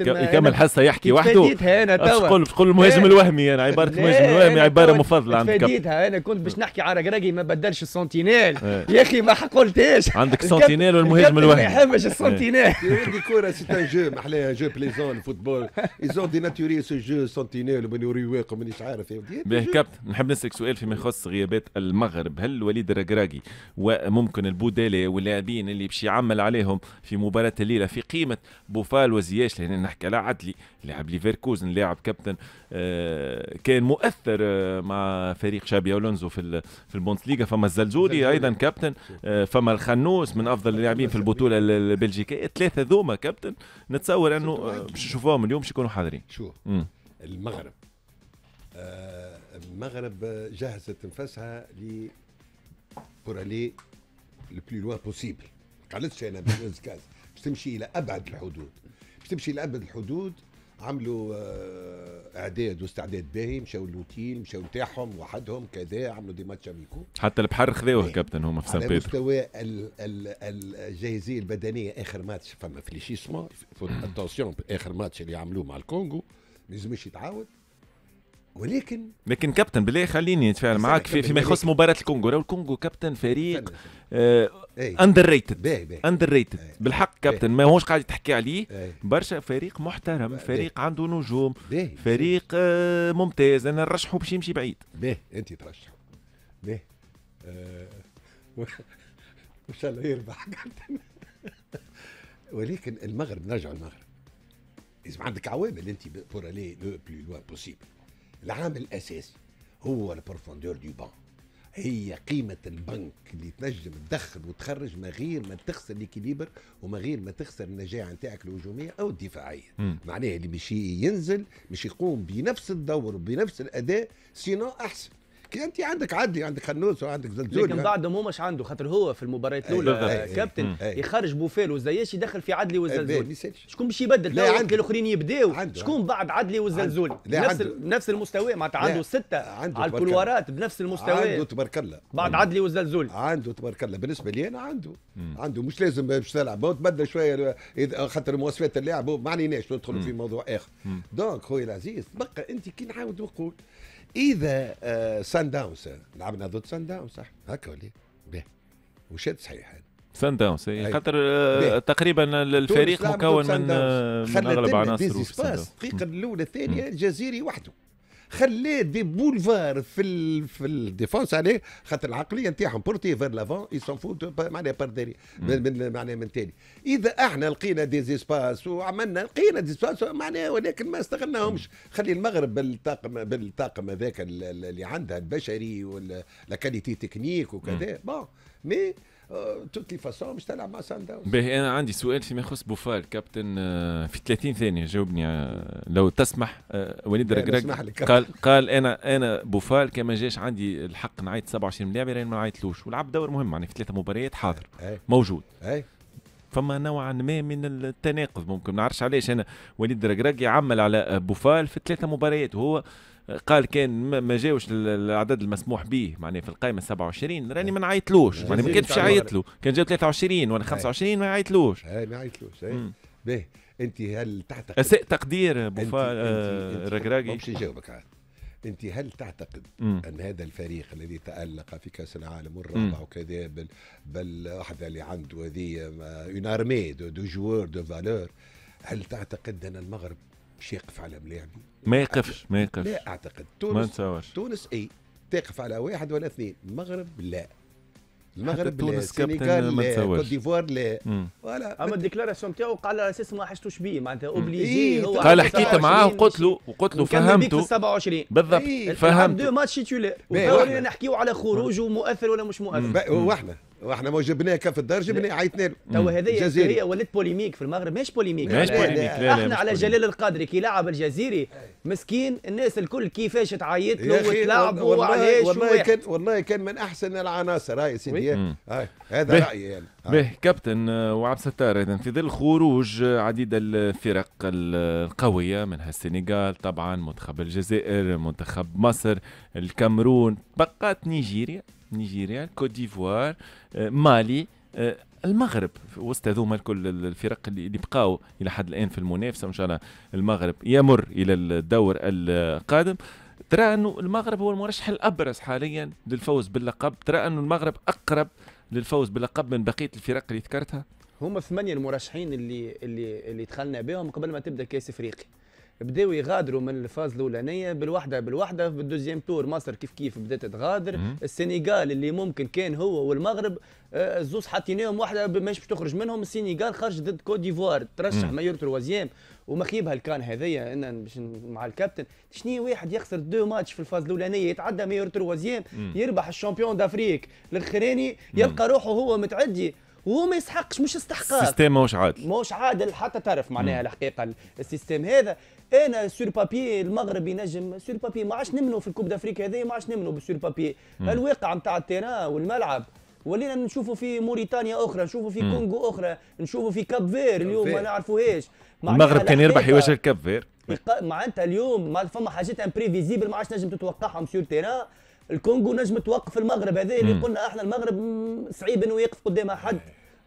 يكمل حصه يحكي وحده انا توا تقول تقول المهاجم إيه. الوهمي انا عباره إيه، المهاجم الوهمي عباره مفضله عندك فديتها انا كنت باش نحكي على رقراقي ما بدلش السنتينيل إيه. يا اخي ما قلتهاش عندك سنتينيل والمهاجم الوهمي ما يحبش السنتينيل كوره سي ان جو ما احلاها جو بليزون الفوتبول ايزون ديناتوري سو جو سنتينيل ومن رواق ومانيش عارف باهي كابتن نحب نسالك سؤال فيما يخص غيابات المغرب هل وليد الركراكي وممكن البودالي واللاعبين اللي باش يعمل عليهم في مباراه الليله في قيمه بوفال وزياش لان نحكي على عدلي لاعب ليفركوزن لاعب كابتن آه، كان مؤثر آه، مع فريق شابي اولونزو في في البوندسليغا فما الزلزولي ايضا كابتن آه، فما الخنوس من افضل اللاعبين في البطوله البلجيكيه ثلاثه ذوما كابتن نتصور انه باش نشوفوهم اليوم باش يكونوا حاضرين شو المغرب المغرب جهزت نفسها ل بور الي البلو لوان بوسيبل ما قالتش انا باش تمشي الى ابعد الحدود باش تمشي الى ابعد الحدود عملوا آه، اعداد واستعداد باهي مشاو للوتيل مشاو نتاعهم وحدهم كذا عملوا دي ماتش اميكو حتى البحر خذوه إيه. كابتن هما في سان بيترو على مستوى الجاهزيه البدنيه اخر ماتش فما فليشيسمون اتونسيون اخر ماتش اللي عملوه مع الكونغو ما يلزمش يتعاود ولكن لكن كابتن بالله خليني نتفاعل معاك في فيما يخص مباراه الكونغو راهو الكونغو كابتن فريق اندر ريتد اندر ريتد بالحق كابتن ماهوش قاعد تحكي عليه برشا فريق محترم فريق عنده نجوم فريق آه، ممتاز انا نرشحه باش يمشي بعيد باهي انت ترشحه باهي ان شاء الله يربح كابتن ولكن المغرب نرجع المغرب لازم عندك عوامل انت بور الي لو بلو لوان بوسيبل العامل الاساسي هو البروفوندور دو بان هي قيمة البنك اللي تنجم تدخل وتخرج من غير ما تخسر ليكيليبر وما غير ما تخسر النجاعة نتاعك الهجومية أو الدفاعية مم. معناها اللي مش ينزل مش يقوم بنفس الدور وبنفس الأداء سينو أحسن تحكي انت عندك عدي عندك خنوس وعندك زلزول لكن يعني. بعد مو مش عنده خاطر هو في المباريات الاولى كابتن يخرج بوفال وزياش يدخل في عدلي والزلزول شكون باش يبدل الاخرين يبداو شكون بعد عدلي والزلزول نفس نفس المستوى معناتها عنده سته على الكلورات بنفس المستوى عنده تبارك الله بعد عدلي والزلزول عنده تبارك الله بالنسبه لي انا عنده عنده مش لازم باش تلعب تبدل شويه خاطر مواصفات اللاعب ما عنيناش ندخلوا في موضوع اخر دونك خويا العزيز بقى انت كي نعاود نقول اذا آه سان داونز لعبنا ضد سان داونز صح هكا ولا إيه؟ باهي وشاد صحيح سان إيه. داونز خاطر آه، تقريبا الفريق مكون من آه، من اغلب عناصر دقيقه الاولى الثانيه الجزيري وحده خلاه دي بولفار في ال... في الديفونس عليه خاطر العقليه نتاعهم بورتي فير لافون اي سون فوت معناها بار داري من معناها من تالي اذا احنا لقينا دي زيسباس وعملنا لقينا دي زيسباس معناها ولكن ما استغلناهمش خلي المغرب بالطاقم بالطاقم هذاك اللي عندها البشري والكاليتي تكنيك وكذا بون مي آه، توتي فاسون باش تلعب مع سان داونز باهي انا عندي سؤال فيما يخص بوفال كابتن آه، في 30 ثانيه جاوبني آه، لو تسمح وليد ركراك قال قال انا انا بوفال كما جاش عندي الحق نعيط 27 لاعب راني ما نعيطلوش ولعب دور مهم يعني في ثلاثه مباريات حاضر أي. إيه. موجود أي. فما نوعا ما من التناقض ممكن ما نعرفش علاش انا وليد ركراك يعمل على بوفال في ثلاثه مباريات وهو قال كان ما جاوش العدد المسموح به معناها في القائمه 27 راني ما نعيطلوش إيه. معناه ما إيه. كنتش نعيط إيه. له كان جاو 23 ولا 25 ما يعيطلوش اي ما يعيطلوش اي به انت هل تعتقد اساء تقدير بوفا آه، ركراكي مش نجاوبك عاد انت هل تعتقد مم. ان هذا الفريق الذي تالق في كاس العالم الرابع وكذا بل, بل واحد اللي عنده هذه اون ارمي دو, دو جوار دو فالور هل تعتقد ان المغرب مش يقف على ملاعبي ما يقفش ما يقفش لا اعتقد تونس ما نتصورش تونس اي تقف على واحد ولا اثنين المغرب لا المغرب لا السنغال لا كوت ديفوار لا فوالا اما الديكلاراسيون تاعو قال على اساس ما حشتوش بيه معناتها اوبليجي هو قال حكيت معاه وقلت له وقلت له فهمته 27 بالضبط فهمت دو ماتش تيولير نحكيو على خروج ومؤثر ولا مش مؤثر واحنا واحنا ما جبناه كف الدار جبناه عيطنا له تو هذه هي ولات بوليميك في المغرب ماهيش بوليميك ماهيش بوليميك لا لا احنا على جلال القادري كي لعب الجزيري مسكين الناس الكل كيفاش تعيط له وتلعبوا وعلاش والله كان والله كان من احسن العناصر هاي سيدي هذا رايي يعني به كابتن وعبد الستار اذا في ظل خروج عديد الفرق القويه منها السنغال طبعا منتخب الجزائر منتخب مصر الكاميرون بقات نيجيريا نيجيريا كوت ديفوار آه، مالي آه، المغرب وسط هذوما الكل الفرق اللي بقاو الى حد الان في المنافسه ان شاء الله المغرب يمر الى الدور القادم ترى انه المغرب هو المرشح الابرز حاليا للفوز باللقب ترى انه المغرب اقرب للفوز باللقب من بقيه الفرق اللي ذكرتها هما ثمانيه المرشحين اللي اللي اللي دخلنا بهم قبل ما تبدا كاس افريقيا بداو يغادروا من الفاز الاولانيه بالوحده بالوحده في الدوزيام تور مصر كيف كيف بدات تغادر السنغال اللي ممكن كان هو والمغرب آه، الزوز حاطينهم وحده مش باش تخرج منهم السنغال خرج ضد كوت ديفوار ترشح مايور تروزيام وما خيبها الكان هذايا انا باش مع الكابتن شنو واحد يخسر دو ماتش في الفاز الاولانيه يتعدى مايور تروازيام يربح الشامبيون دافريك الاخراني يلقى روحه هو متعدي وهو ما يسحقش مش استحقاق السيستم ماهوش عادل ماهوش عادل حتى تعرف معناها الحقيقه السيستم هذا انا سور بابي المغرب ينجم سور بابي ما عادش نمنوا في الكوب دافريكا هذه ما عادش نمنوا بالسور بابي الواقع نتاع التيران والملعب ولينا نشوفوا في موريتانيا اخرى نشوفوا في كونغو اخرى نشوفوا في كاب فير اليوم ما نعرفوهاش المغرب كان يربح يواجه الكاب فير معناتها اليوم ما فما حاجات امبريفيزيبل ما عادش تنجم تتوقعهم سور تيران الكونغو نجم توقف المغرب هذا اللي قلنا احنا المغرب صعيب انه يقف قدامها حد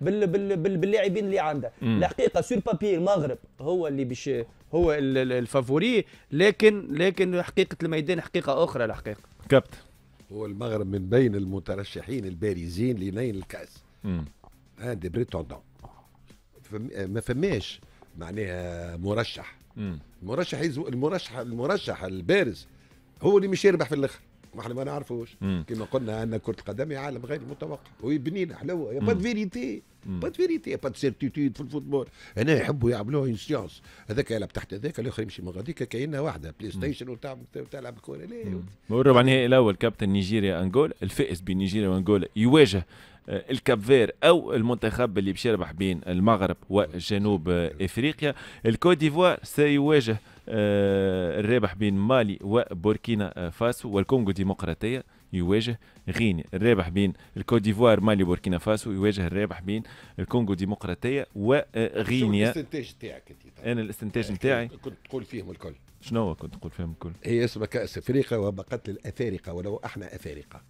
بال باللاعبين اللي عنده الحقيقه سور بابي المغرب هو اللي باش هو الفافوري لكن لكن حقيقه الميدان حقيقه اخرى الحقيقه كابتن هو المغرب من بين المترشحين البارزين لنيل الكاس ان دي بريتوندون ما فماش معناها مرشح المرشح المرشح المرشح البارز هو اللي مش يربح في الاخر ما احنا ما نعرفوش كما قلنا ان كره القدم هي عالم غير متوقع ويبنينا حلوه يا با فيريتي با فيريتي با سيرتيتود في الفوتبول هنا يحبوا يعملوها اون سيونس هذاك يلعب تحت هذاك الاخر يمشي من غاديك كاينه واحده بلاي ستيشن وتلعب كوره لا والربع النهائي الاول كابتن نيجيريا انجول الفائز بين نيجيريا وانجولا يواجه آه، الكاب فير او المنتخب اللي باش يربح بين المغرب وجنوب آه، افريقيا الكوت ديفوار سيواجه آه، الرابح بين مالي وبوركينا فاسو والكونغو الديمقراطية يواجه غينيا الرابح بين الكوت ديفوار مالي وبوركينا فاسو يواجه الرابح بين الكونغو الديمقراطية وغينيا الاستنتاج تاعك طيب. انا الاستنتاج نتاعي كنت تقول فيهم الكل شنو كنت تقول فيهم الكل هي اسمها كأس افريقيا وبقت للافارقه ولو احنا افارقه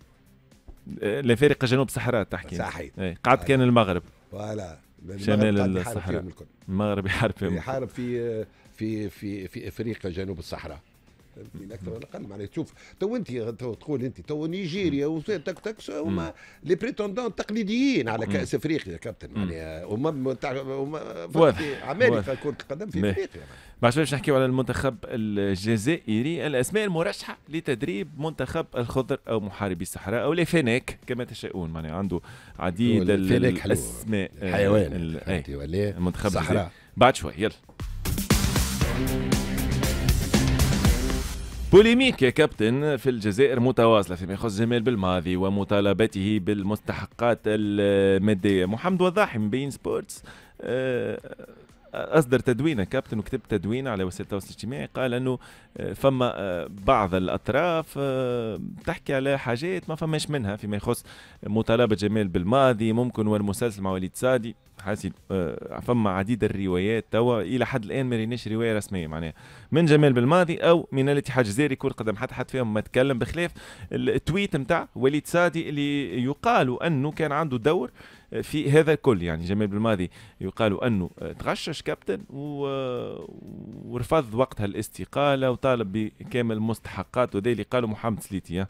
الافارقه جنوب صحراء تحكي صحيح إيه، قعد طيب. كان المغرب فوالا شمال الصحراء المغرب يحارب فيهم يحارب في في في في افريقيا جنوب الصحراء من اكثر ولا اقل معناها تشوف تو انت تقول انت تو نيجيريا وتك تك هما لي بريتوندون تقليديين على كاس افريقيا كابتن معناها هما عمالقه كره القدم في افريقيا ما باش نحكيو على المنتخب الجزائري الاسماء المرشحه لتدريب منتخب الخضر او محاربي الصحراء او لفناك كما تشاؤون معناها عنده عديد الاسماء آه، حيوان المنتخب الصحراء بعد شوي يلا بوليميك يا كابتن في الجزائر متواصلة فيما يخص جمال بالماضي ومطالبته بالمستحقات المادية محمد وضاحي من بين سبورتس آه، اصدر تدوينه كابتن وكتب تدوين على وسائل التواصل الاجتماعي قال انه آه، فما آه، بعض الاطراف آه، تحكي على حاجات ما فماش منها فيما يخص مطالبه جمال بالماضي ممكن والمسلسل مع وليد سادي حاسي فما عديد الروايات توا الى حد الان ما ريناش روايه رسميه معناها من جمال بالماضي او من الاتحاد الجزائري كره قدم حتى حد فيهم ما تكلم بخلاف التويت نتاع وليد سادي اللي يقال انه كان عنده دور في هذا الكل يعني جمال بالماضي يقال انه آه، تغشش كابتن آه، ورفض وقتها الاستقاله وطالب بكامل مستحقاته وذي اللي قالوا محمد سليتي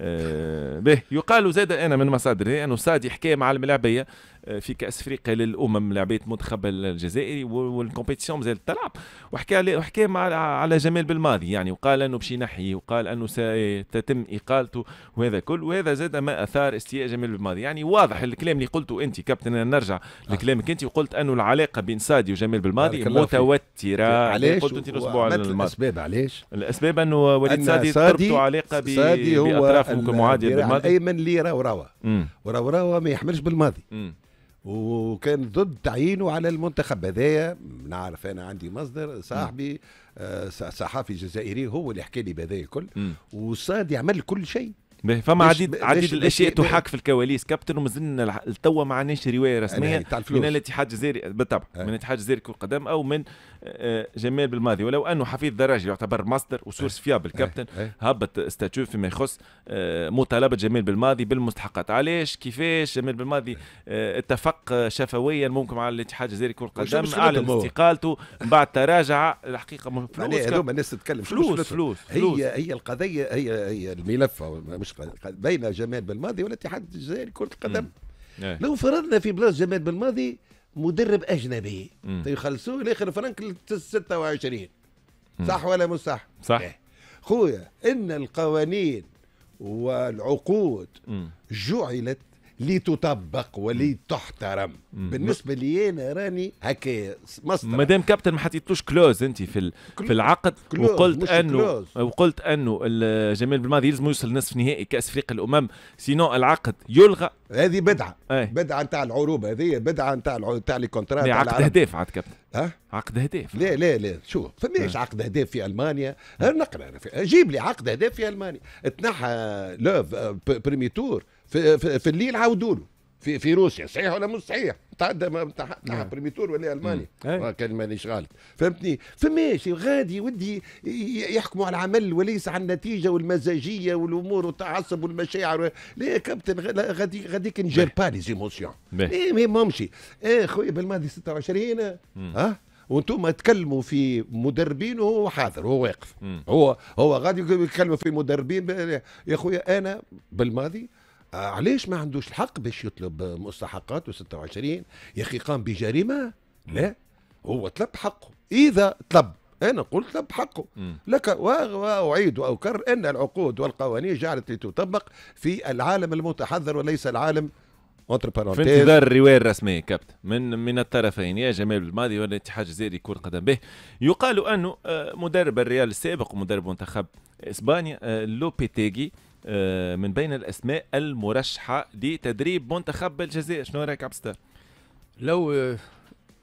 آه، به يقال زاد انا من مصادري انه سادي حكايه مع الملاعبيه آه، في كاس افريقيا للامم لعبت منتخب الجزائري والكومبيتيسيون مازال تلعب وحكى وحكى مع على جمال بالماضي يعني وقال انه باش ينحي وقال انه ستتم اقالته وهذا كل وهذا زاد ما اثار استياء جمال بالماضي يعني واضح الكلام اللي قلته انت كابتن أنا نرجع آه. لكلامك انت وقلت انه العلاقه بين سادي وجمال بالماضي متوتره علاش قلت انت الاسبوع الاسباب علاش الاسباب انه وليد سادي, سادي تربطوا علاقه سادي هو باطراف معاديه بالماضي ايمن لي راهو راهو ورا ورا ما يحملش بالماضي وكان ضد تعيينه على المنتخب هذايا نعرف انا عندي مصدر صاحبي آه صحافي جزائري هو اللي حكى لي بهذايا الكل وصاد يعمل كل شيء فما عديد عديد الاشياء تحاك في الكواليس كابتن ومازلنا التوا ما عندناش روايه رسميه من الاتحاد الجزائري بالطبع من الاتحاد الجزائري كرة قدم او من آه، جمال بالماضي ولو انه حفيظ دراجي يعتبر ماستر وسورس إيه، فيابل إيه، كابتن هبط إيه. ستاتيو فيما يخص آه، مطالبه جمال بالماضي بالمستحقات علاش كيفاش جمال بالماضي آه، اتفق شفويا ممكن مع الاتحاد الجزائري كره القدم اعلن استقالته من بعد تراجع الحقيقه فلوس هذوما الناس تتكلم فلوس فلوس هي هي القضيه هي هي الملف مش بين جمال بالماضي والاتحاد الجزائري كره القدم لو فرضنا في بلاصه جمال بالماضي مدرب اجنبي يخلصوه طيب لاخر فرنك 26 صح ولا مش صح؟ صح إيه. خويا ان القوانين والعقود جعلت لتطبق ولتحترم بالنسبه لي انا راني هكا مصدر مادام كابتن ما حطيتلوش كلوز انت في ال... في العقد وقلت انه وقلت انه جمال بالماضي يلزم يوصل نصف نهائي كاس افريقيا الامم سينو العقد يلغى هذه بدعه أي. بدعه نتاع العروبه هذه بدعه نتاع نتاع لي كونترا عقد اهداف عاد كابتن ها عقد اهداف لا لا لا شو فماش عقد اهداف في المانيا نقرا جيب لي عقد اهداف في المانيا تنحى لوف آه، بريمي تور في في, في الليل عاودوا له في في روسيا صحيح ولا مش صحيح تعدى تاع بريميتور ولا إيه، المانيا كان مانيش غالط فهمتني فماش غادي ودي يحكموا على العمل وليس على النتيجه والمزاجيه والامور والتعصب والمشاعر لا يا كابتن غادي غادي نجير با لي زيموسيون ايه ما يهمهمش خويا بالماضي 26 ها أه؟ وانتم تكلموا في مدربين وهو حاضر هو واقف هو هو غادي يتكلموا في مدربين يا خويا انا بالماضي آه، علاش ما عندوش الحق باش يطلب مستحقاته 26 يا اخي قام بجريمه لا هو طلب حقه اذا طلب انا قلت طلب حقه لك واعيد واكرر ان العقود والقوانين جعلت لتطبق في العالم المتحذر وليس العالم في انتظار الروايه الرسميه كابتن من من الطرفين يا جمال الماضي والاتحاد الجزائري كرة قدم به يقال انه آه، مدرب الريال السابق ومدرب منتخب اسبانيا آه، لوبيتيغي آه، من بين الاسماء المرشحه لتدريب منتخب الجزائر شنو رايك عبد لو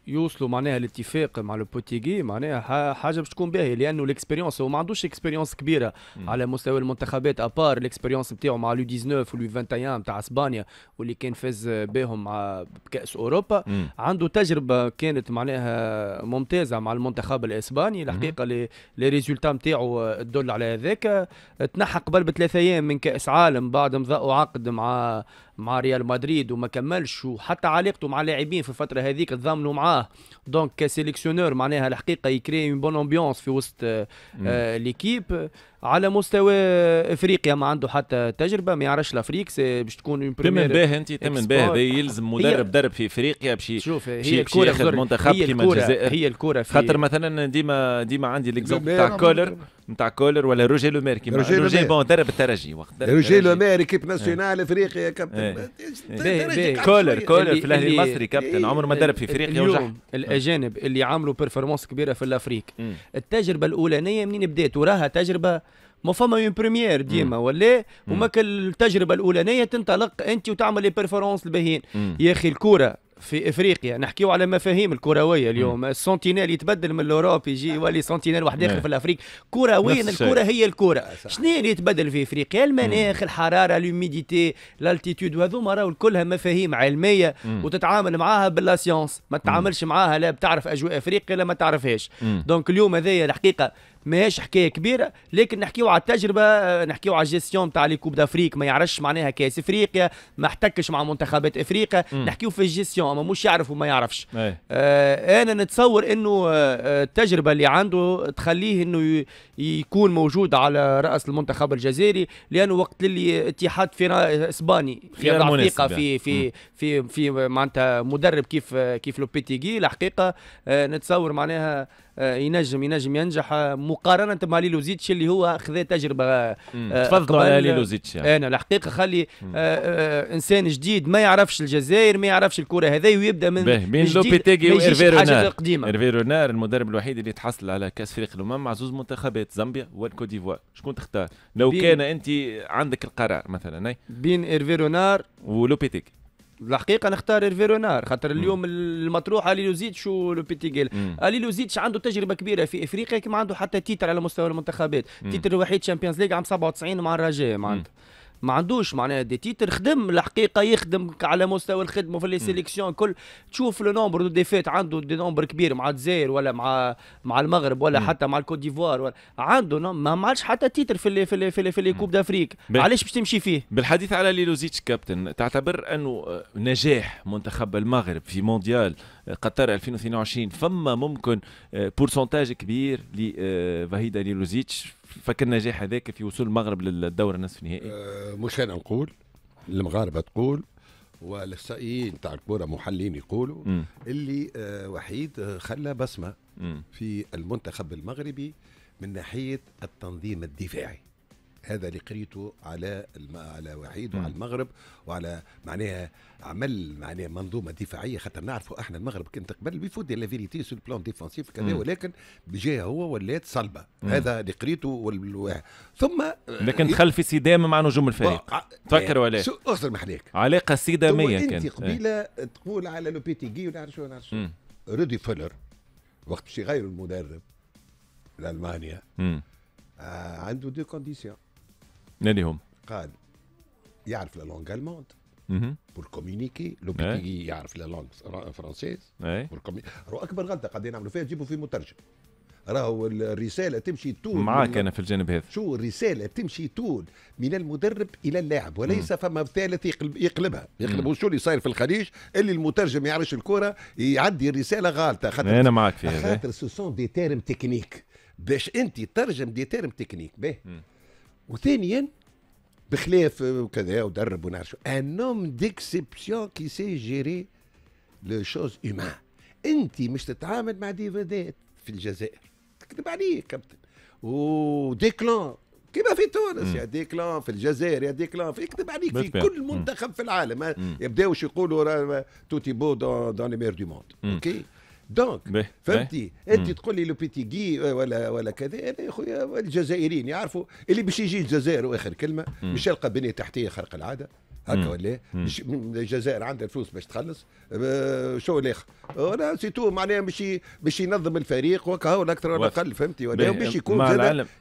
يوصلوا معناها الاتفاق مع البوتيغي معناها حاجه باش تكون باهيه لانه الاكسبيريونس هو ما عندوش اكسبيريونس كبيره م. على مستوى المنتخبات ابار الاكسبيريونس نتاعو مع لو 19 ولو 21 تاع اسبانيا واللي كان فاز بهم مع بكاس اوروبا م. عنده تجربه كانت معناها ممتازه مع المنتخب الاسباني الحقيقه لي ريزولتا نتاعو تدل على هذاك تنحى قبل بثلاث ايام من كاس عالم بعد مضاءوا عقد مع مع ريال مدريد وما كملش وحتى علاقته مع اللاعبين في الفتره هذيك تضامنوا معاه دونك كسيليكسيونور معناها الحقيقه يكري اون بون امبيونس في وسط ليكيب على مستوى افريقيا ما عنده حتى تجربه ما يعرفش لافريك باش تكون اون تمن باه انت تمن باه يلزم مدرب درب في افريقيا باش شوف هي الكوره ياخذ منتخب كيما الجزائر هي الكوره في خاطر مثلا ديما ديما عندي ليكزومبل تاع كولر نتاع كولر ولا روجي لومير كيما روجي, روجي بون درب الترجي وقت روجي لومير كيب ناسيونال افريقيا كابتن كولر كولر في الاهلي المصري كابتن عمره ما درب في افريقيا وجح الاجانب اللي عملوا بيرفورمانس كبيره في الافريق التجربه الاولانيه منين بدات وراها تجربه ما فما اون بريمير ديما ولا وماك التجربه الاولانيه تنطلق انت وتعمل لي بيرفورونس الباهيين يا اخي الكوره في افريقيا نحكيو على مفاهيم الكرويه اليوم السنتينال يتبدل من الاوروب يجي آه. يولي سنتينال واحد اخر نعم. في الافريق كره وين الكره هي الكره آه، شنو اللي يتبدل في افريقيا المناخ الحراره لوميديتي لالتيتود وهذوما راهو كلها مفاهيم علميه مم. وتتعامل معاها بلا سيونس ما تتعاملش معاها لا بتعرف اجواء افريقيا لا ما تعرفهاش دونك اليوم هذايا الحقيقه ماهيش حكايه كبيره لكن نحكيو على التجربه نحكيو على الجيستيون تاع لي كوب دافريك ما يعرفش معناها كاس افريقيا ما احتكش مع منتخبات افريقيا نحكيو في الجيستيون اما مش يعرف وما يعرفش أي. آه انا نتصور انه آه، التجربه اللي عنده تخليه انه يكون موجود على راس المنتخب الجزائري لانه وقت اللي اتحاد في اسباني في افريقيا يعني. في في في في معناتها مدرب كيف كيف لوبيتيجي الحقيقه آه، نتصور معناها آه، ينجم ينجم ينجح آه، مقارنه مع ليلوزيتش اللي هو خذا تجربه تفضلوا على ليلوزيتش يعني. نعم، انا الحقيقه خلي انسان جديد ما يعرفش الجزائر ما يعرفش الكره هذه ويبدا من بين لوبيتيجي وإيرفي رونار رونار المدرب الوحيد اللي تحصل على كاس فريق الامم مع زوز منتخبات زامبيا والكوت ديفوار شكون تختار لو كان انت عندك القرار مثلا بين إيرفي رونار ولوبيتيجي الحقيقه نختار ايرفي رونار خاطر اليوم المطروح علي لوزيتش ولوبيتيغيل علي لوزيتش عنده تجربه كبيره في افريقيا كما عنده حتى تيتر على مستوى المنتخبات تيتر الوحيد شامبيونز ليغ عام 97 مع الرجاء معناتها ما عندوش معناها دي تيتر خدم الحقيقه يخدم على مستوى الخدمه في لي سيليكسيون كل تشوف لو نومبر دو ديفيت عنده دي نومبر كبير مع الجزائر ولا مع مع المغرب ولا مم. حتى مع الكوت ديفوار ولا عنده ما عادش حتى تيتر في اللي في اللي في, اللي في لي كوب دافريك علاش باش تمشي فيه بالحديث على ليلوزيتش كابتن تعتبر انه آه، نجاح منتخب المغرب في مونديال آه، قطر 2022 فما ممكن بورسنتاج آه، كبير لفهيدا ليلوزيتش فك النجاح هذاك في وصول المغرب للدور النصف النهائي أه مش انا نقول المغاربه تقول والاحصائيين تاع الكوره محللين يقولوا م. اللي آه وحيد آه، خلى بصمه م. في المنتخب المغربي من ناحيه التنظيم الدفاعي هذا اللي قريته على الم... على وحيد وعلى المغرب وعلى معناها عمل معناها منظومه دفاعيه خاطر نعرفوا احنا المغرب كانت قبل بيفوت لا فيريتي سو بلان ديفونسيف كذا ولكن بجاه هو ولات صلبه هذا اللي قريته وال... ثم لكن دخل آه، في صدام مع نجوم الفريق ع... آه، تفكر ولا آه، شو اخزر محليك علاقه سيداميه كانت انت قبيله ايه. تقول على لو بي تي جي ونعرف شو نعرف شو رودي فولر وقت باش يغير المدرب لالمانيا آه عنده دو كونديسيون اللي هم قال يعرف لا لونغ الموند بور كومينيكي لو بيتي إيه. يعرف لا لونغ فرونسيز إيه. بور راهو اكبر غلطه قاعدين نعملوا فيها تجيبوا في مترجم راهو الرساله تمشي طول معاك انا في الجانب هذا شو الرساله تمشي طول من المدرب الى اللاعب وليس مم. فما ثالث يقلب يقلبها يقلب شو اللي صاير في الخليج اللي المترجم يعرفش الكره يعدي الرساله غالطه خاطر انا معاك في هذا خاطر سو سون دي تيرم تكنيك باش انت ترجم دي تيرم تكنيك باهي وثانيا بخلاف وكذا ودرب ونعرف شو ان اوم ديكسيبسيون كي سي جيري لو شوز هيومان انت مش تتعامل مع دي فيدات في الجزائر تكذب عليك كابتن وديكلان كما في تونس يا ديكلان في الجزائر يا ديكلان في يكذب عليك في كل منتخب في العالم يبداوش يقولوا توتي بو دون لي مير دو موند اوكي دونك فهمتي انت تقول لي لو بيتيغي ولا ولا كذا انا يا خويا الجزائريين يعرفوا اللي باش يجي الجزائر واخر كلمه مش يلقى بنيه تحتيه خرق العاده هكا ولا إيه؟ الجزائر عندها الفلوس باش تخلص آه، شو الاخر ولا سيتو معناها باش باش ينظم الفريق وكا ولا اكثر ولا اقل فهمتي ولا باش يكون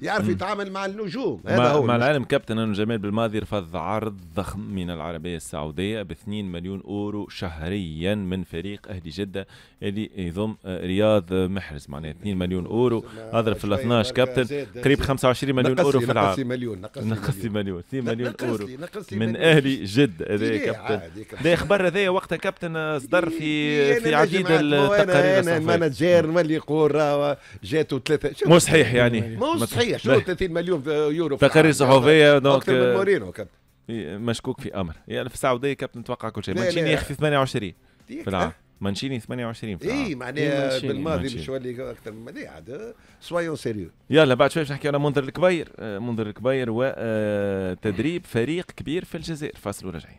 يعرف يتعامل مع النجوم هذا هو مع العلم كابتن انه جمال بالماضي رفض عرض ضخم من العربيه السعوديه ب 2 مليون اورو شهريا من فريق اهلي جده اللي يضم آه، رياض محرز معناها 2 مليون اورو اضرب في ال 12 كابتن قريب 25 مليون اورو في العام نقص مليون نقص مليون 2 مليون اورو من اهلي الجد هذا كابتن ده خبر هذا وقتها كابتن صدر في إيه، في إيه، عديد التقارير انا المانجير اللي يقول راه جاتوا ثلاثه يعني. مو صحيح يعني مو صحيح شو 30 مليون يورو تقارير صحفيه دونك مورينو كابتن إيه، مشكوك في امر يعني في السعوديه كابتن توقع كل شيء مانشيني يخفي 28 في العام مانشيني 28 في اي معناها إيه، بالماضي مش ولي اكثر من ماضي عاد سوايون سيريو يلا بعد شوي باش نحكي على منذر الكبير آه، منذر الكبير وتدريب آه، فريق كبير في الجزائر فاصل وراجعين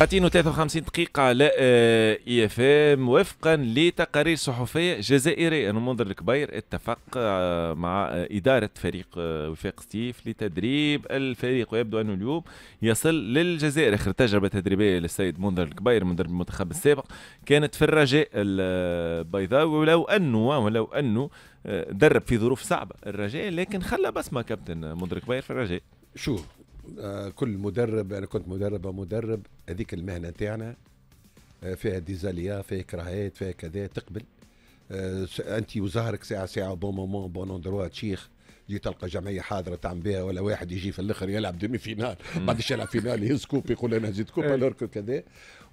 ساعتين و53 دقيقة على آه، اي اف ام وفقا لتقارير صحفية جزائرية المنظر الكبير اتفق آه، مع آه، إدارة فريق وفاق ستيف لتدريب الفريق ويبدو أنه اليوم يصل للجزائر آخر تجربة تدريبية للسيد منذر الكبير مدرب المنتخب السابق كانت في الرجاء البيضاوي ولو أنه ولو أنه درب في ظروف صعبة الرجاء لكن خلى بصمة كابتن منذر الكبير في الرجاء شوف آه، كل مدرب انا كنت مدرب ومدرب هذيك المهنه تاعنا آه، فيها ديزاليا فيها كراهات فيها كذا تقبل آه، انت وزهرك ساعه ساعه بون مومون بون اندروا تشيخ تجي تلقى جمعيه حاضره تعمل بها ولا واحد يجي في الاخر يلعب ديمي فينال بعد يلعب فينال يهز كوب يقول انا هزيت كوب إيه. كذا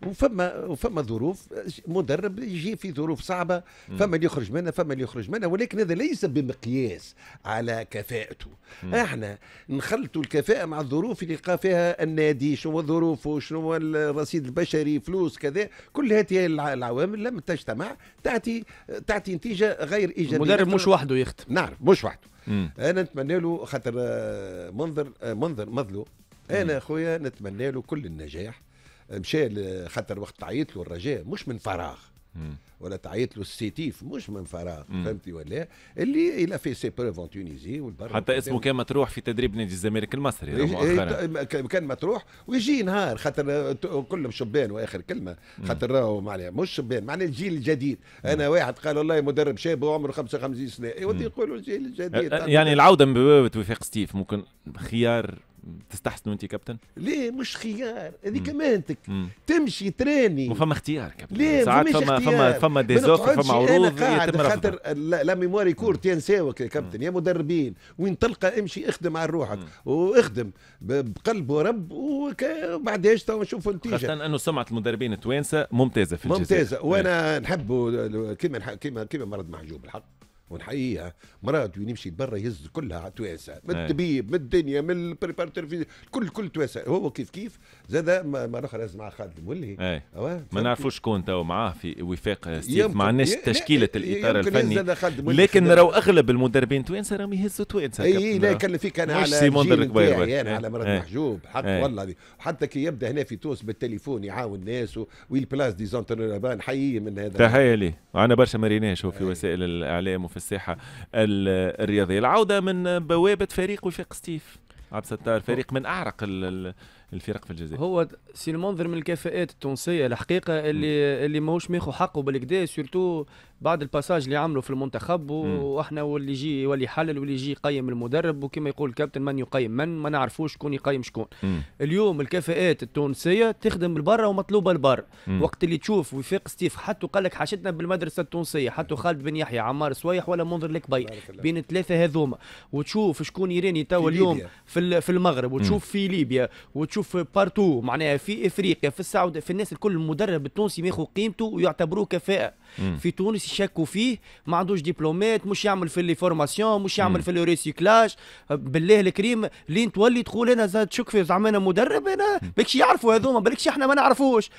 وفما وفما ظروف مدرب يجي في ظروف صعبه فما اللي يخرج منها فما اللي يخرج منها ولكن هذا ليس بمقياس على كفاءته مم. احنا نخلطوا الكفاءه مع الظروف اللي لقى فيها النادي شنو ظروفه شنو الرصيد البشري فلوس كذا كل هذه العوامل لما تجتمع تعطي تعطي نتيجه غير ايجابيه المدرب مش وحده يخدم نعم مش وحده مم. انا نتمنى له خاطر آه، منظر آه، منظر مظلوم انا خويا نتمنى له كل النجاح مشى خاطر وقت تعيط له الرجاء مش من فراغ ولا تعيط له السيتيف مش من فراغ فهمتي ولا اللي الى في سي بروف ان تونيزي والبر حتى اسمه كان مطروح في تدريب نادي الزمالك المصري إيه، مؤخرا إيه، كان مطروح ويجي نهار خاطر كلهم شبان واخر كلمه خاطر راهو معناها مش شبان معناها الجيل الجديد انا واحد قال والله مدرب شاب وعمره 55 سنه إيه، يقولوا الجيل الجديد يعني العوده من بوابه وفاق ستيف ممكن خيار تستحسنوا انت كابتن؟ ليه مش خيار هذيك مهنتك تمشي تراني ما فما اختيار كابتن ليه ساعات فما فما فما ديزوفر فما عروض خاطر لا ميموري كور تنساوك يا كابتن يا مدربين وين تلقى امشي اخدم على روحك واخدم بقلب ورب وبعدهاش تو نشوف النتيجه خاصه انه سمعه المدربين التوانسه ممتازه في الجزائر ممتازه وانا إيه. نحب كيما كيما كيما مرض محجوب الحق ونحييها مرات وين يمشي برا يهز كلها التوانسه من إيه. الطبيب من الدنيا من البريبارتر في كل كل تواسع هو كيف كيف زاد مره اخرى لازم مع خالد المولي إيه. ما نعرفوش شكون تو معاه في وفاق ستيف ما عندناش تشكيله الاطار الفني لكن راهو اغلب المدربين توانسه راهم يهزوا توانسه اي لا كان فيك انا على سيمون الكبير على مرات إيه. محجوب حق والله حتى كي يبدا هنا في تونس بالتليفون يعاون الناس ويل بلاس دي زونترنور نحييه من هذا تحيه ليه انا برشا مريناش ريناش في وسائل الاعلام وفي في الساحه الرياضيه العوده من بوابه فريق وفاق ستيف عبد الستار فريق من اعرق الفرق في الجزائر هو سي المنظر من الكفاءات التونسيه الحقيقه اللي م. اللي ماهوش ماخو حقه بالكدا سورتو بعد الباساج اللي عملوا في المنتخب واحنا واللي يجي واللي يحلل واللي يجي يقيم المدرب وكما يقول الكابتن من يقيم من ما نعرفوش شكون يقيم شكون م. اليوم الكفاءات التونسيه تخدم لبرا ومطلوبه لبرا وقت اللي تشوف وفاق ستيف حتى قال لك حاجتنا بالمدرسه التونسيه حتى خالد بن يحيى عمار سويح ولا منظر الكبي بين الثلاثه هذوما وتشوف شكون يراني توا اليوم في, في المغرب وتشوف م. في ليبيا وتشوف تشوف بارتو معناها في افريقيا في السعوديه في الناس الكل المدرب التونسي ماخذ قيمته ويعتبروه كفاءه في تونس يشكوا فيه ما عندوش ديبلومات مش يعمل في لي فورماسيون مش يعمل في لو ريسيكلاج بالله الكريم لين تولي تقول انا زاد تشك في زعما انا مدرب انا بالكش يعرفوا هذوما بالكش احنا ما نعرفوش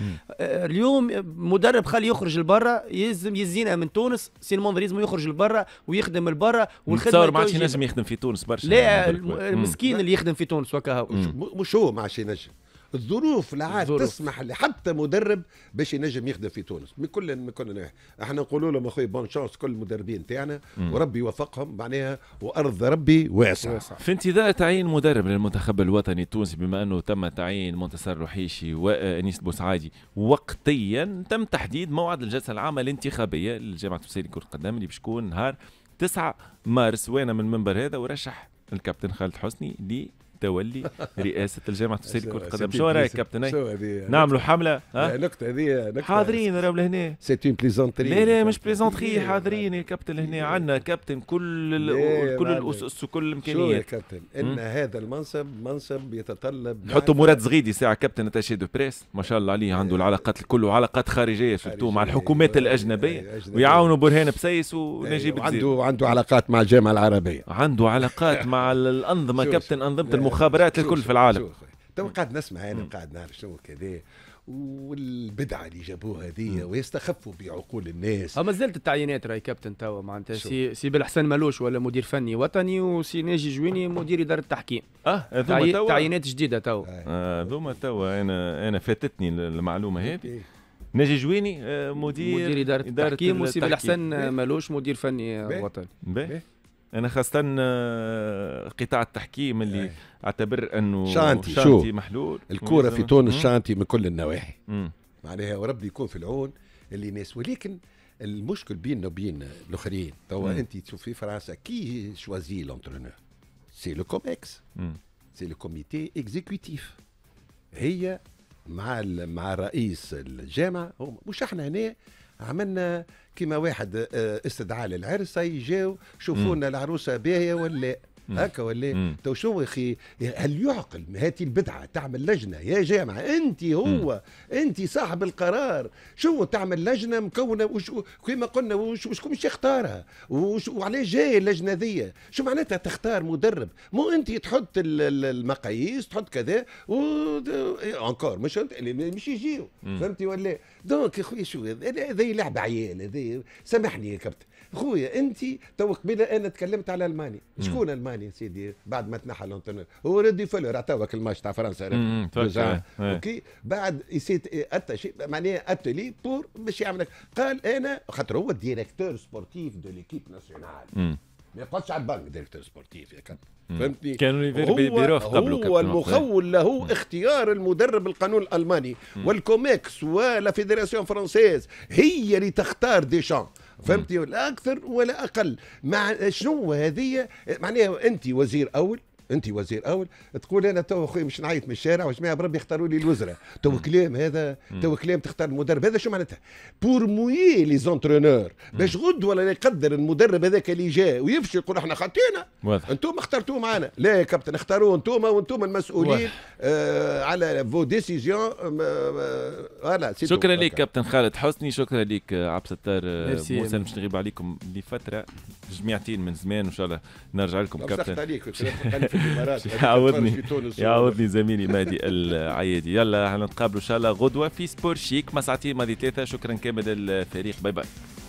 آه، اليوم مدرب خلي يخرج لبرا يلزم يزينا من تونس سيمون لازم يخرج لبرا ويخدم لبرا والخدمه ما عادش ينجم يخدم في تونس برشا لا المسكين اللي يخدم في تونس وكا مش هو ما عادش ينجم الظروف لا عاد تسمح لحتى مدرب باش ينجم يخدم في تونس من كل من كل ناحيه احنا نقولوا لهم اخوي بون شانس كل المدربين تاعنا وربي يوفقهم معناها وارض ربي واسعه في انتظار تعيين مدرب للمنتخب الوطني التونسي بما انه تم تعيين منتصر روحيشي وانيس بوسعادي وقتيا تم تحديد موعد الجلسه العامه الانتخابيه للجامعه التونسيه لكره القدم اللي باش تكون نهار 9 مارس وانا من المنبر هذا ورشح الكابتن خالد حسني تولي رئاسه الجامعه التونسيه لكره القدم شو رايك كابتن نعملوا حمله نكته هذه نعم، حاضرين راهو لهنا سيت اون بليزونتري لا لا مش بليزونتري حاضرين يا كابتن هنا عندنا كابتن كل كل الاسس وكل الامكانيات شو يا كابتن ان هذا المنصب منصب يتطلب نحطوا مراد زغيدي ساعه كابتن اتاشي دو بريس ما شاء الله عليه عنده العلاقات الكل وعلاقات خارجيه سورتو مع الحكومات الاجنبيه ويعاونوا برهان بسيس أيوة، ونجيب عنده عنده علاقات مع الجامعه العربيه عنده علاقات مع الانظمه كابتن انظمه المخابرات الكل في العالم تو قاعد نسمع انا يعني قاعد نعرف شنو كذا والبدعه اللي جابوها هذه ويستخفوا بعقول الناس اما زلت التعيينات راهي كابتن توا معناتها سي, سي بالحسن مالوش ولا مدير فني وطني وسي ناجي جويني مدير اداره التحكيم اه تعي... توا تعيينات جديده توا آه، هذوما آه توا انا انا فاتتني المعلومه هذه إيه. ناجي جويني آه، مدير مدير اداره التحكيم وسي بالحسن إيه. مالوش مدير فني وطني انا خاصه آه، قطاع التحكيم اللي أي. اعتبر انه شانتي, شانتي شو محلول الكوره في تونس شانتي من كل النواحي معناها وربي يكون في العون اللي ناس ولكن المشكل بيننا وبين الاخرين توا انت تشوف في فرنسا كي شوازي لونترونور سي لو كوميكس سي لو كوميتي اكزيكوتيف هي مع مع رئيس الجامعه مش احنا هنا عملنا كيما واحد آه، استدعاء للعرس جاو شوفونا العروسه باهيه ولا هكا ولا تو إيه؟ طيب شو اخي هل يعقل هاتي البدعه تعمل لجنه يا جامعه انت هو انت صاحب القرار شو تعمل لجنه مكونه وش كما قلنا وش وشكون باش يختارها وش جايه جاي اللجنه ذي شو معناتها تختار مدرب مو انت تحط المقاييس تحط كذا و انكور مش انت مش يجيو فهمتي ولا دونك يا شو هذه لعبه عيال هذه سامحني يا كابتن خويا انت تو قبيله انا تكلمت على الماني شكون الماني سيدي بعد ما تنحى لونتونيل هو ردي فولر عطاوك الماتش تاع فرنسا اوكي بعد يسيت آه، شيء معناها لي بور باش يعمل قال انا خاطر هو ديريكتور سبورتيف دو ليكيب ناسيونال ما يقعدش على البنك ديريكتور سبورتيف يا كان فهمتني كانوا هو, قبله هو المخول له اختيار المدرب القانون الالماني والكوميكس ولا فيدراسيون فرانسيز هي اللي تختار ديشان فهمتي لا اكثر ولا اقل مع شنو هذه معناها انت وزير اول انت وزير اول تقول انا تو اخوي مش نعيط من الشارع وجماعه بربي اختاروا لي الوزراء تو كلام هذا تو كلام تختار المدرب هذا شو معناتها بور موي لي زونترونور باش غد ولا يقدر المدرب هذاك اللي جاء ويفشل يقول احنا خطينا انتم اخترتوه معنا لا يا كابتن اختاروه انتم وانتم المسؤولين آه على فو ديسيزيون فوالا شكرا لك كابتن خالد حسني شكرا لك عبد الستار موسى مش نغيب عليكم لفتره جميعتين من زمان وان شاء الله نرجع لكم كابتن عليك الامارات يعوضني يعوضني زميلي مهدي العيادي يلا هنتقابلوا ان شاء الله غدوه في سبور شيك مع ساعتين ماضي ثلاثه شكرا كامل للفريق باي باي